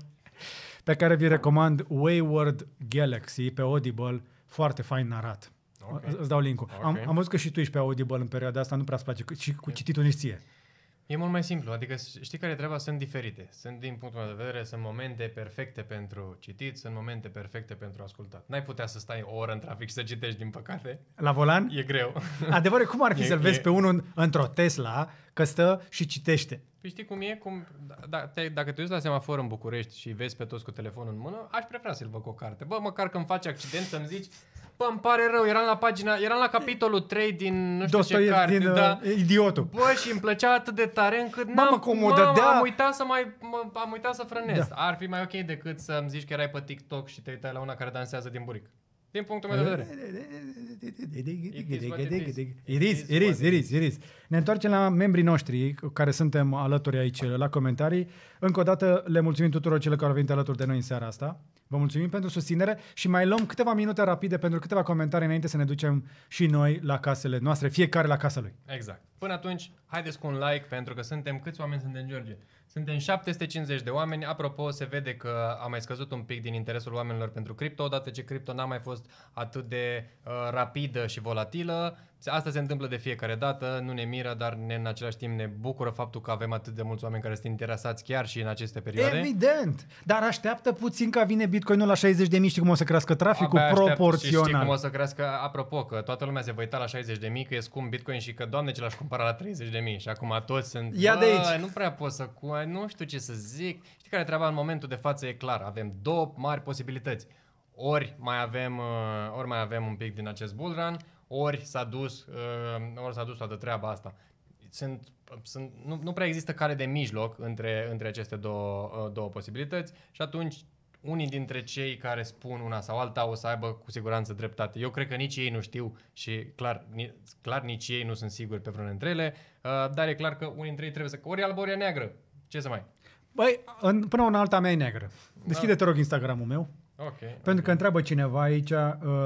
pe care vi recomand Wayward Galaxy pe Audible, foarte fain narat. Okay. Îți dau link-ul. Okay. Am, am văzut că și tu ești pe Audible în perioada asta, nu prea-ți place, și cu cititul nici ție. E mult mai simplu, adică știi care treaba, sunt diferite. Sunt, din punctul meu de vedere, sunt momente perfecte pentru citit, sunt momente perfecte pentru ascultat. N-ai putea să stai o oră în trafic și să citești, din păcate. La volan? E greu. (laughs) Adevărul, cum ar fi e, să-l vezi e... pe unul într-o Tesla că stă și citește? Păi știi cum e? Cum, da, da, te, dacă te uiți la semafor în București și vezi pe toți cu telefonul în mână, aș prefera să-l văd cu o carte. Bă, măcar când faci accident să-mi zici, Bă, îmi pare rău, eram la pagina, eram la capitolul 3 din nu știu Dostoiev, ce carte, din, da. Uh, idiotul. Bă, și îmi plăcea atât de tare încât Mamă, n-am, mamă, am uitat să mai am uitat să frânez. Da. Ar fi mai ok decât să-mi zici că erai pe TikTok și te uitai la una care dansează din buric. Din punctul meu de vedere. Iris, Iris, Iris, Iris. Ne întoarcem la membrii noștri care suntem alături aici la comentarii. Încă o dată le mulțumim tuturor celor care au venit alături de noi în seara asta. Vă mulțumim pentru susținere și mai luăm câteva minute rapide pentru câteva comentarii înainte să ne ducem și noi la casele noastre, fiecare la casa lui. Exact. Până atunci, haideți cu un like pentru că suntem, câți oameni sunt în George? Suntem 750 de oameni. Apropo, se vede că a mai scăzut un pic din interesul oamenilor pentru cripto, odată ce cripto n-a mai fost atât de uh, rapidă și volatilă. Asta se întâmplă de fiecare dată, nu ne miră, dar ne, în același timp ne bucură faptul că avem atât de mulți oameni care sunt interesați chiar și în aceste perioade. Evident! Dar așteaptă puțin ca vine Bitcoinul la 60 de mii, știi cum o să crească traficul Abia proporțional. Și știi cum o să crească, apropo, că toată lumea se va uita la 60 de mii, că e scump Bitcoin și că, doamne, ce l-aș cumpăra la 30 de mii. Și acum toți sunt, Ia de aici. nu prea pot să, cu... nu știu ce să zic. Știi care treaba în momentul de față e clar, avem două mari posibilități. Ori mai avem, uh, ori mai avem un pic din acest bull run, ori s-a dus, uh, ori s-a dus toată treaba asta. Sunt, sunt, nu, nu prea există care de mijloc între, între aceste două, uh, două posibilități și atunci unii dintre cei care spun una sau alta o să aibă cu siguranță dreptate. Eu cred că nici ei nu știu și clar, ni, clar nici ei nu sunt siguri pe vreunul dintre ele, uh, dar e clar că unii dintre ei trebuie să... Ori albă, ori neagră. Ce să mai... Băi, în, până una alta mea e neagră. Deschide-te da. rog Instagramul meu. Okay, Pentru okay. că întreabă cineva aici, uh,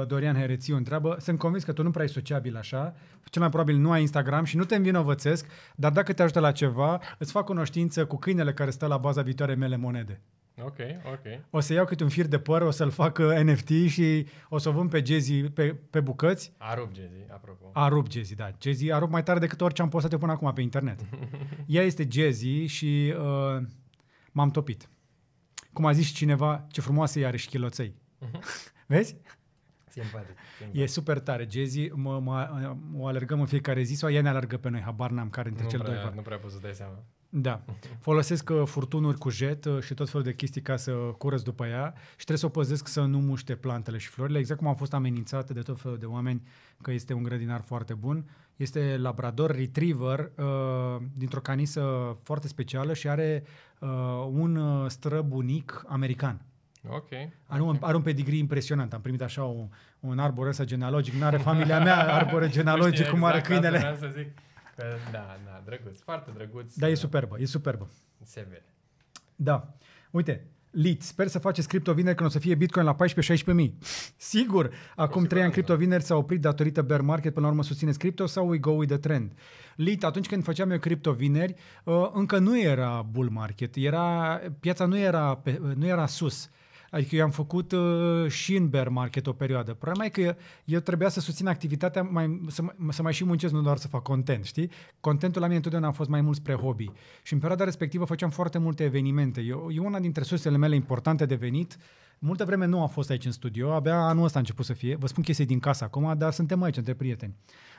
Dorian Herețiu întreabă, sunt convins că tu nu prea ești sociabil așa, cel mai probabil nu ai Instagram și nu te învinovățesc, dar dacă te ajută la ceva, îți fac cunoștință cu câinele care stă la baza viitoare mele monede. Ok, ok. O să iau câte un fir de păr, o să-l fac uh, NFT și o să o vând pe Jezi pe, pe bucăți. A rupt Jezi, apropo. A rupt Jezi, da. Jezi a rupt mai tare decât orice am postat eu până acum pe internet. (laughs) Ea este Jezi și uh, m-am topit. Cum a zis cineva, ce frumoasă e are șchiloței. Mhm. (laughs) Vezi? Simpatic, simpatic. E super tare. Jezi, mă, mă, o alergăm în fiecare zi sau ea ne alergă pe noi, habar n-am care între cele doi. Nu prea poți să dai seama. Da. (laughs) Folosesc uh, furtunuri cu jet uh, și tot felul de chestii ca să curăț după ea și trebuie să o păzesc să nu muște plantele și florile, exact cum am fost amenințate de tot felul de oameni că este un grădinar foarte bun. Este Labrador Retriever uh, dintr-o canisă foarte specială și are uh, un uh, străbunic american. Ok. Are un, okay. un pedigree impresionant. Am primit așa un, un arbor ăsta genealogic. Nu are familia mea arbor (laughs) genealogic știi, cum exact, are câinele. Vreau să zic. Că, da, da, drăguț. Foarte drăguț. Da, e superbă. E superbă. Se vede. Da. Uite, Lit, sper să faceți cripto vineri când o să fie Bitcoin la 14 16000 mii. (laughs) Sigur, acum trei ani da. cripto vineri s au oprit datorită bear market, până la urmă susțineți cripto sau we go with the trend. Lit, atunci când făceam eu cripto vineri, uh, încă nu era bull market, era, piața nu era, nu era sus. Uh, Adică eu am făcut uh, și în bear market o perioadă. Problema e că eu trebuia să susțin activitatea, mai, să, să mai și muncesc, nu doar să fac content, știi? Contentul la mine întotdeauna a fost mai mult spre hobby. Și în perioada respectivă făceam foarte multe evenimente. Eu, e una dintre sursele mele importante de venit. Multă vreme nu a fost aici în studio, abia anul ăsta a început să fie. Vă spun chestii din casa acum, dar suntem aici între prieteni.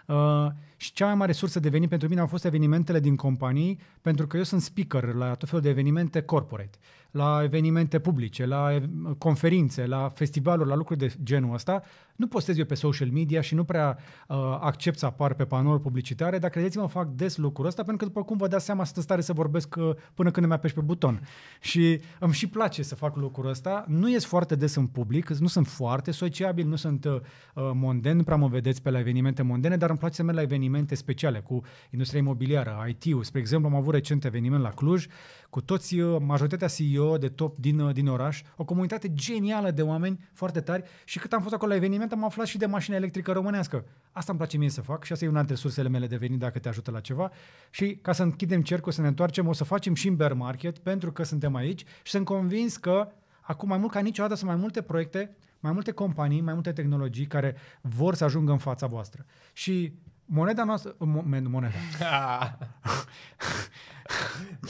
Uh, și cea mai mare sursă de venit pentru mine au fost evenimentele din companii, pentru că eu sunt speaker la tot felul de evenimente corporate la evenimente publice, la conferințe, la festivaluri, la lucruri de genul ăsta, nu postez eu pe social media și nu prea uh, accept să apar pe panouri publicitare, dar credeți-mă, fac des lucrul ăsta pentru că după cum vă dați seama, sunt în stare să vorbesc uh, până când îmi apeși pe buton. Și îmi și place să fac lucrul ăsta. Nu ies foarte des în public, nu sunt foarte sociabil, nu sunt uh, uh monden, nu prea mă vedeți pe la evenimente mondene, dar îmi place să merg la evenimente speciale cu industria imobiliară, IT-ul. Spre exemplu, am avut recent eveniment la Cluj cu toți, uh, majoritatea CEO NGO de top din, uh, din oraș, o comunitate genială de oameni foarte tari și cât am fost acolo la eveniment am aflat și de mașina electrică românească. Asta îmi place mie să fac și asta e una dintre sursele mele de venit dacă te ajută la ceva. Și ca să închidem cercul, să ne întoarcem, o să facem și în bear market pentru că suntem aici și sunt convins că acum mai mult ca niciodată sunt mai multe proiecte mai multe companii, mai multe tehnologii care vor să ajungă în fața voastră. Și Moneda noastră... Uh, mo- moneda. (laughs)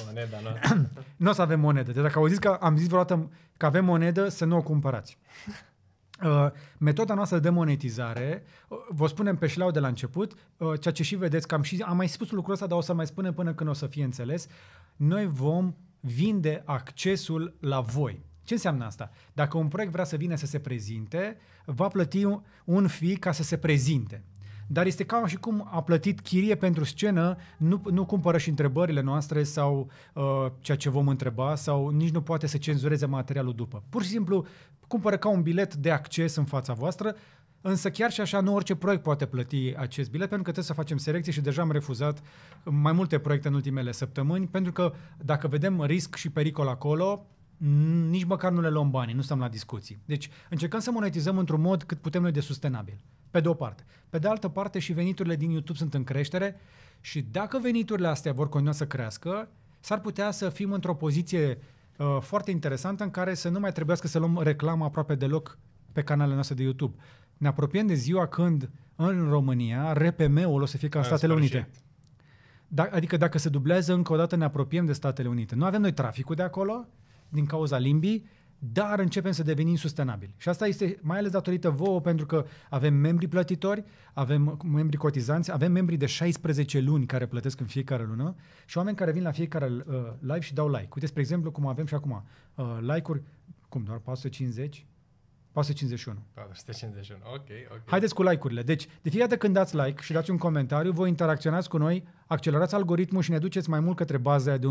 moneda noastră. (coughs) nu o să avem monedă. Deci dacă auziți că am zis vreodată că avem monedă, să nu o cumpărați. (laughs) Uh, metoda noastră de monetizare, uh, vă spunem pe șleau de la început, ceea ce și vedeți, că am, și, am mai spus lucrul ăsta, dar o să mai spunem până când o să fie înțeles, noi vom vinde accesul la voi. Ce înseamnă asta? Dacă un proiect vrea să vină să se prezinte, va plăti un, fi ca să se prezinte dar este ca și cum a plătit chirie pentru scenă, nu, nu cumpără și întrebările noastre sau uh, ceea ce vom întreba sau nici nu poate să cenzureze materialul după. Pur și simplu cumpără ca un bilet de acces în fața voastră, Însă chiar și așa nu orice proiect poate plăti acest bilet pentru că trebuie să facem selecție și deja am refuzat mai multe proiecte în ultimele săptămâni pentru că dacă vedem risc și pericol acolo, nici măcar nu le luăm banii, nu stăm la discuții. Deci încercăm să monetizăm într-un mod cât putem noi de sustenabil, pe de o parte. Pe de altă parte și veniturile din YouTube sunt în creștere și dacă veniturile astea vor continua să crească, s-ar putea să fim într-o poziție uh, foarte interesantă în care să nu mai trebuiască să luăm reclamă aproape deloc pe canalele noastre de YouTube. Ne apropiem de ziua când în România RPM-ul o să fie ca în Statele Unite. Da, adică dacă se dublează încă o dată ne apropiem de Statele Unite. Nu avem noi traficul de acolo, din cauza limbii, dar începem să devenim sustenabili. Și asta este mai ales datorită vouă, pentru că avem membri plătitori, avem membri cotizanți, avem membri de 16 luni care plătesc în fiecare lună și oameni care vin la fiecare uh, live și dau like. Uite, spre exemplu, cum avem și acum, uh, like-uri, cum, doar 450? 451. 451, ok, ok. Haideți cu like-urile. Deci, de fiecare dată când dați like și dați un comentariu, voi interacționați cu noi, accelerați algoritmul și ne duceți mai mult către baza de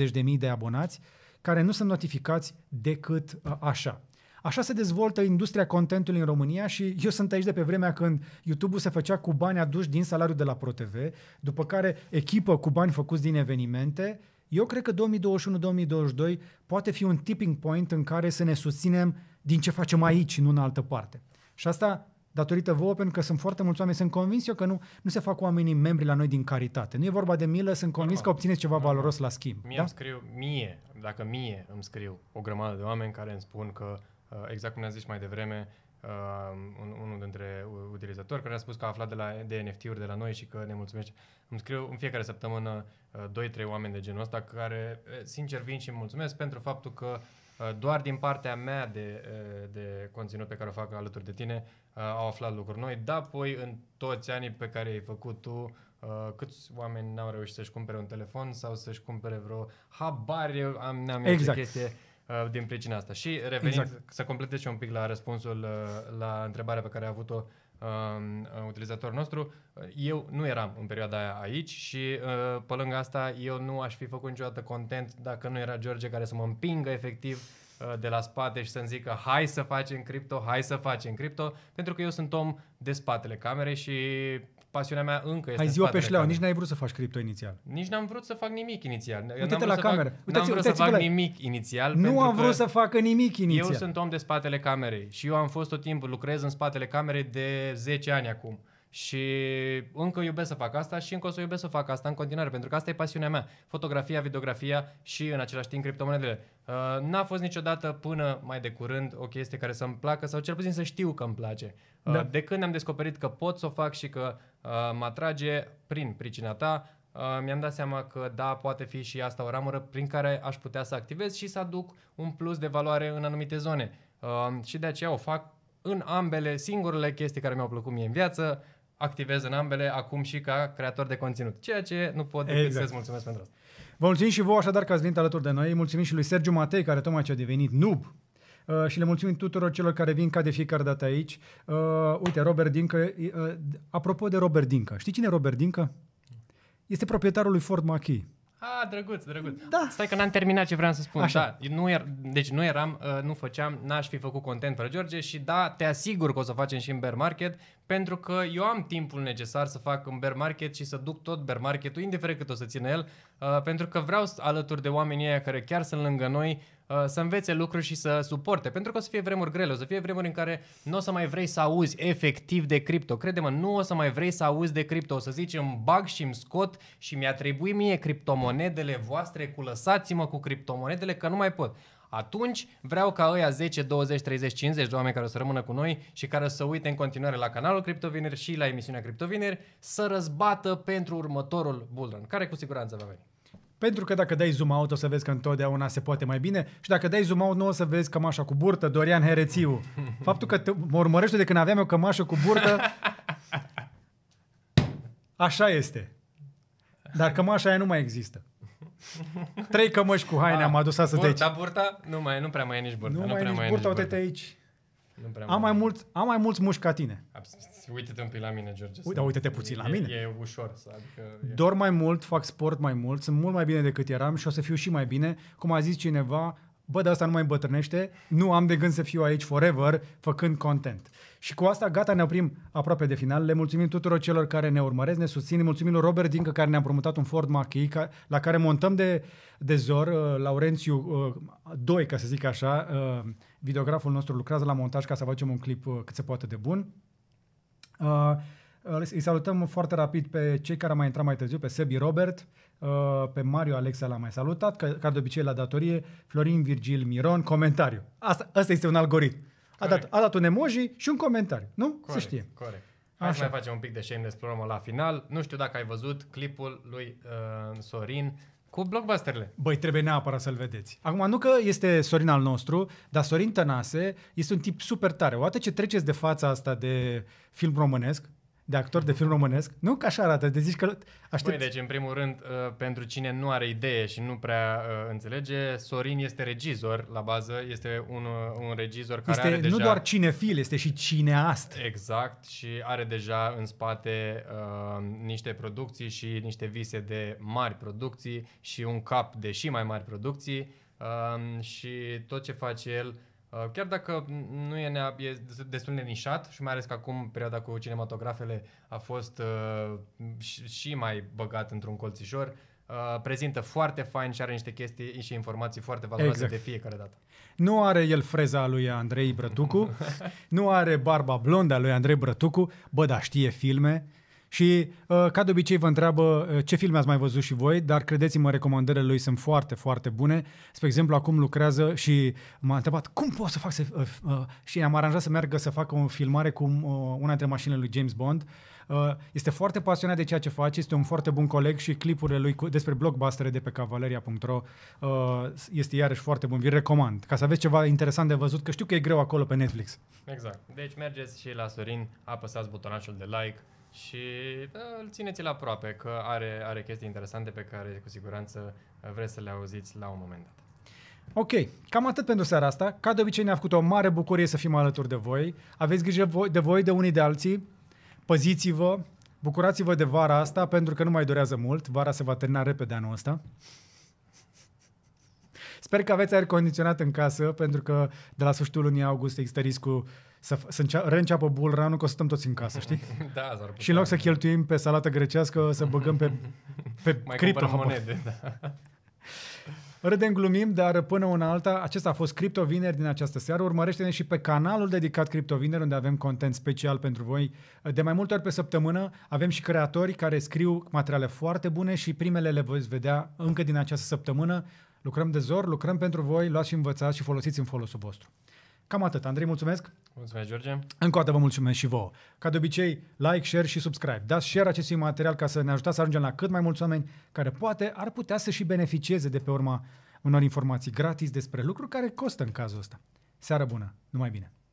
1.080.000 de abonați care nu sunt notificați decât uh, așa. Așa se dezvoltă industria contentului în România și eu sunt aici de pe vremea când YouTube-ul se făcea cu bani aduși din salariul de la ProTV, după care echipă cu bani făcuți din evenimente. Eu cred că 2021-2022 poate fi un tipping point în care să ne susținem din ce facem aici, nu în altă parte. Și asta datorită vouă, pentru că sunt foarte mulți oameni, sunt convins eu că nu, nu se fac oamenii membri la noi din caritate. Nu e vorba de milă, sunt convins Normal. că obțineți ceva Normal. valoros la schimb. Mie da? îmi scriu, mie, dacă mie îmi scriu o grămadă de oameni care îmi spun că, uh, exact cum ne-a zis mai devreme, uh, un, unul dintre utilizatori care a spus că a aflat de, la, de NFT-uri de la noi și că ne mulțumește. Îmi scriu în fiecare săptămână 2-3 uh, oameni de genul ăsta care, sincer, vin și îmi mulțumesc pentru faptul că Uh, doar din partea mea de, uh, de conținut pe care o fac alături de tine uh, au aflat lucruri noi. dar apoi în toți anii pe care ai făcut tu, câți oameni n-au reușit să-și cumpere un telefon sau să-și cumpere vreo habar, eu am, n-am exact. chestie din pricina asta. Și revenind, exact. să completez și un pic la răspunsul la întrebarea pe care a avut-o Um, uh, utilizatorul nostru. Uh, eu nu eram în perioada aia aici și uh, pe lângă asta eu nu aș fi făcut niciodată content dacă nu era George care să mă împingă efectiv uh, de la spate și să-mi zică hai să facem cripto, hai să facem cripto, pentru că eu sunt om de spatele camerei și pasiunea mea încă este Ai ziua pe șleau, nici n-ai vrut să faci cripto inițial. Nici n-am vrut să fac nimic inițial. Uite-te la cameră. Fac, uitați, n-am vrut să fac nimic inițial. Nu am vrut să facă nimic inițial. Eu sunt om de spatele camerei și eu am fost tot timpul, lucrez în spatele camerei de 10 ani acum. Și încă iubesc să fac asta și încă o să iubesc să fac asta în continuare, pentru că asta e pasiunea mea. Fotografia, videografia și în același timp criptomonedele. Uh, n-a fost niciodată până mai de curând o chestie care să-mi placă sau cel puțin să știu că îmi place. Uh, da. De când am descoperit că pot să o fac și că uh, mă atrage prin pricina ta, Uh, mi-am dat seama că da, poate fi și asta o ramură prin care aș putea să activez și să aduc un plus de valoare în anumite zone. Uh, și de aceea o fac în ambele singurele chestii care mi-au plăcut mie în viață, activez în ambele acum și ca creator de conținut. Ceea ce nu pot decât exact. să-ți mulțumesc pentru asta. Vă mulțumim și vouă așadar că ați venit alături de noi. Mulțumim și lui Sergiu Matei, care tocmai ce a devenit noob Uh, și le mulțumim tuturor celor care vin ca de fiecare dată aici. Uh, uite, Robert Dincă, uh, apropo de Robert Dincă, știi cine e Robert Dincă? Este proprietarul lui Ford Machi. Ah, drăguț, drăguț. Da. Stai că n-am terminat ce vreau să spun. Așa. Da, nu er, deci nu eram, ă, nu făceam, n-aș fi făcut content fără George și da, te asigur că o să facem și în bear market pentru că eu am timpul necesar să fac în bear market și să duc tot bear Market. market-ul, indiferent cât o să țină el, ă, pentru că vreau alături de oamenii aia care chiar sunt lângă noi Uh, să învețe lucruri și să suporte. Pentru că o să fie vremuri grele, o să fie vremuri în care nu o să mai vrei să auzi efectiv de cripto. Crede-mă, nu o să mai vrei să auzi de cripto. O să zici îmi bag și îmi scot și mi-a trebuit mie criptomonedele voastre, cu lăsați-mă cu criptomonedele că nu mai pot. Atunci vreau ca ăia 10, 20, 30, 50 de oameni care o să rămână cu noi și care o să uite în continuare la canalul Criptovineri și la emisiunea Criptovineri să răzbată pentru următorul bullrun, care cu siguranță va veni. Pentru că dacă dai zoom out o să vezi că întotdeauna se poate mai bine și dacă dai zoom out nu o să vezi cămașa cu burtă, Dorian Herețiu. (laughs) Faptul că te mă urmărește de când aveam eu cămașă cu burtă, așa este. Dar cămașa aia nu mai există. Trei cămăși cu haine A, am adus astăzi burta, aici. Burta, burta? Nu, mai, nu prea mai e nici burta. Nu, nu mai prea e nici mai burta, uite-te aici. Nu prea am, mai mult, am mai mulți mușcatine. ca tine. Absolut. Uite-te un pic la mine, George. Uite, uite-te puțin la mine. E ușor. Să, adică e... Dor mai mult, fac sport mai mult, sunt mult mai bine decât eram și o să fiu și mai bine. Cum a zis cineva, bă, dar asta nu mai îmbătrânește, nu am de gând să fiu aici forever făcând content. Și cu asta, gata, ne oprim aproape de final. Le mulțumim tuturor celor care ne urmăresc, ne susțin. Mulțumim lui Robert Dincă, care ne-a promutat un Ford mach ca, la care montăm de, de zor. Uh, Laurențiu 2, uh, ca să zic așa, uh, videograful nostru lucrează la montaj ca să facem un clip uh, cât se poate de bun. Uh, uh, îi salutăm foarte rapid pe cei care au mai intrat mai târziu, pe Sebi Robert, uh, pe Mario Alexa l-a mai salutat, ca de obicei la datorie, Florin Virgil Miron, comentariu. Asta, asta este un algoritm. A dat, a dat un emoji și un comentariu, nu? Corect, Se știe. Corect. Hai Așa. să mai facem un pic de shameless promo la final. Nu știu dacă ai văzut clipul lui uh, Sorin cu blockbusterle. Băi, trebuie neapărat să-l vedeți. Acum, nu că este Sorin al nostru, dar Sorin Tănase este un tip super tare. Odată ce treceți de fața asta de film românesc, de actor de film românesc. Nu că așa arată, de zici că aștept... Băi, deci în primul rând, uh, pentru cine nu are idee și nu prea uh, înțelege, Sorin este regizor la bază, este un, uh, un regizor care este are deja... nu doar cinefil, este și cineast. Exact și are deja în spate uh, niște producții și niște vise de mari producții și un cap de și mai mari producții uh, și tot ce face el Uh, chiar dacă nu e, nea, e destul de nișat și mai ales că acum perioada cu cinematografele a fost uh, și, și mai băgat într-un colțișor, Uh, prezintă foarte fain și are niște chestii și informații foarte valoroase exact. de fiecare dată. Nu are el freza lui Andrei Brătucu, (laughs) nu are barba blondă a lui Andrei Brătucu, bă, dar știe filme, și uh, ca de obicei vă întreabă uh, ce filme ați mai văzut și voi, dar credeți-mă, recomandările lui sunt foarte, foarte bune. Spre exemplu, acum lucrează și m-a întrebat cum pot să fac să... Uh, și am aranjat să meargă să facă o filmare cu una dintre mașinile lui James Bond. Este foarte pasionat de ceea ce face, este un foarte bun coleg și clipurile lui despre blockbuster de pe cavaleria.ro este iarăși foarte bun. Vi recomand, ca să aveți ceva interesant de văzut, că știu că e greu acolo pe Netflix. Exact. Deci mergeți și la Sorin, apăsați butonașul de like, și da, îl țineți-l aproape, că are, are chestii interesante pe care cu siguranță vreți să le auziți la un moment dat. Ok, cam atât pentru seara asta. Ca de obicei ne-a făcut o mare bucurie să fim alături de voi. Aveți grijă de voi, de unii de alții. Păziți-vă, bucurați-vă de vara asta, pentru că nu mai durează mult. Vara se va termina repede anul ăsta. Sper că aveți aer condiționat în casă, pentru că de la sfârșitul lunii august există riscul să, să înce- reînceapă nu că o să stăm toți în casă, știi? (laughs) da, s-ar Și în loc să cheltuim pe salată grecească, să băgăm pe, (laughs) pe Mai cripto. monede, da. (laughs) Râdem, glumim, dar până una alta, acesta a fost Crypto Vineri din această seară. Urmărește-ne și pe canalul dedicat Crypto Vineri, unde avem content special pentru voi. De mai multe ori pe săptămână avem și creatori care scriu materiale foarte bune și primele le veți vedea încă din această săptămână. Lucrăm de zor, lucrăm pentru voi, luați și învățați și folosiți în folosul vostru. Cam atât. Andrei, mulțumesc! Mulțumesc, George! Încă o dată vă mulțumesc și vouă. Ca de obicei, like, share și subscribe. Dați share acestui material ca să ne ajutați să ajungem la cât mai mulți oameni care poate ar putea să și beneficieze de pe urma unor informații gratis despre lucruri care costă în cazul ăsta. Seară bună! Numai bine!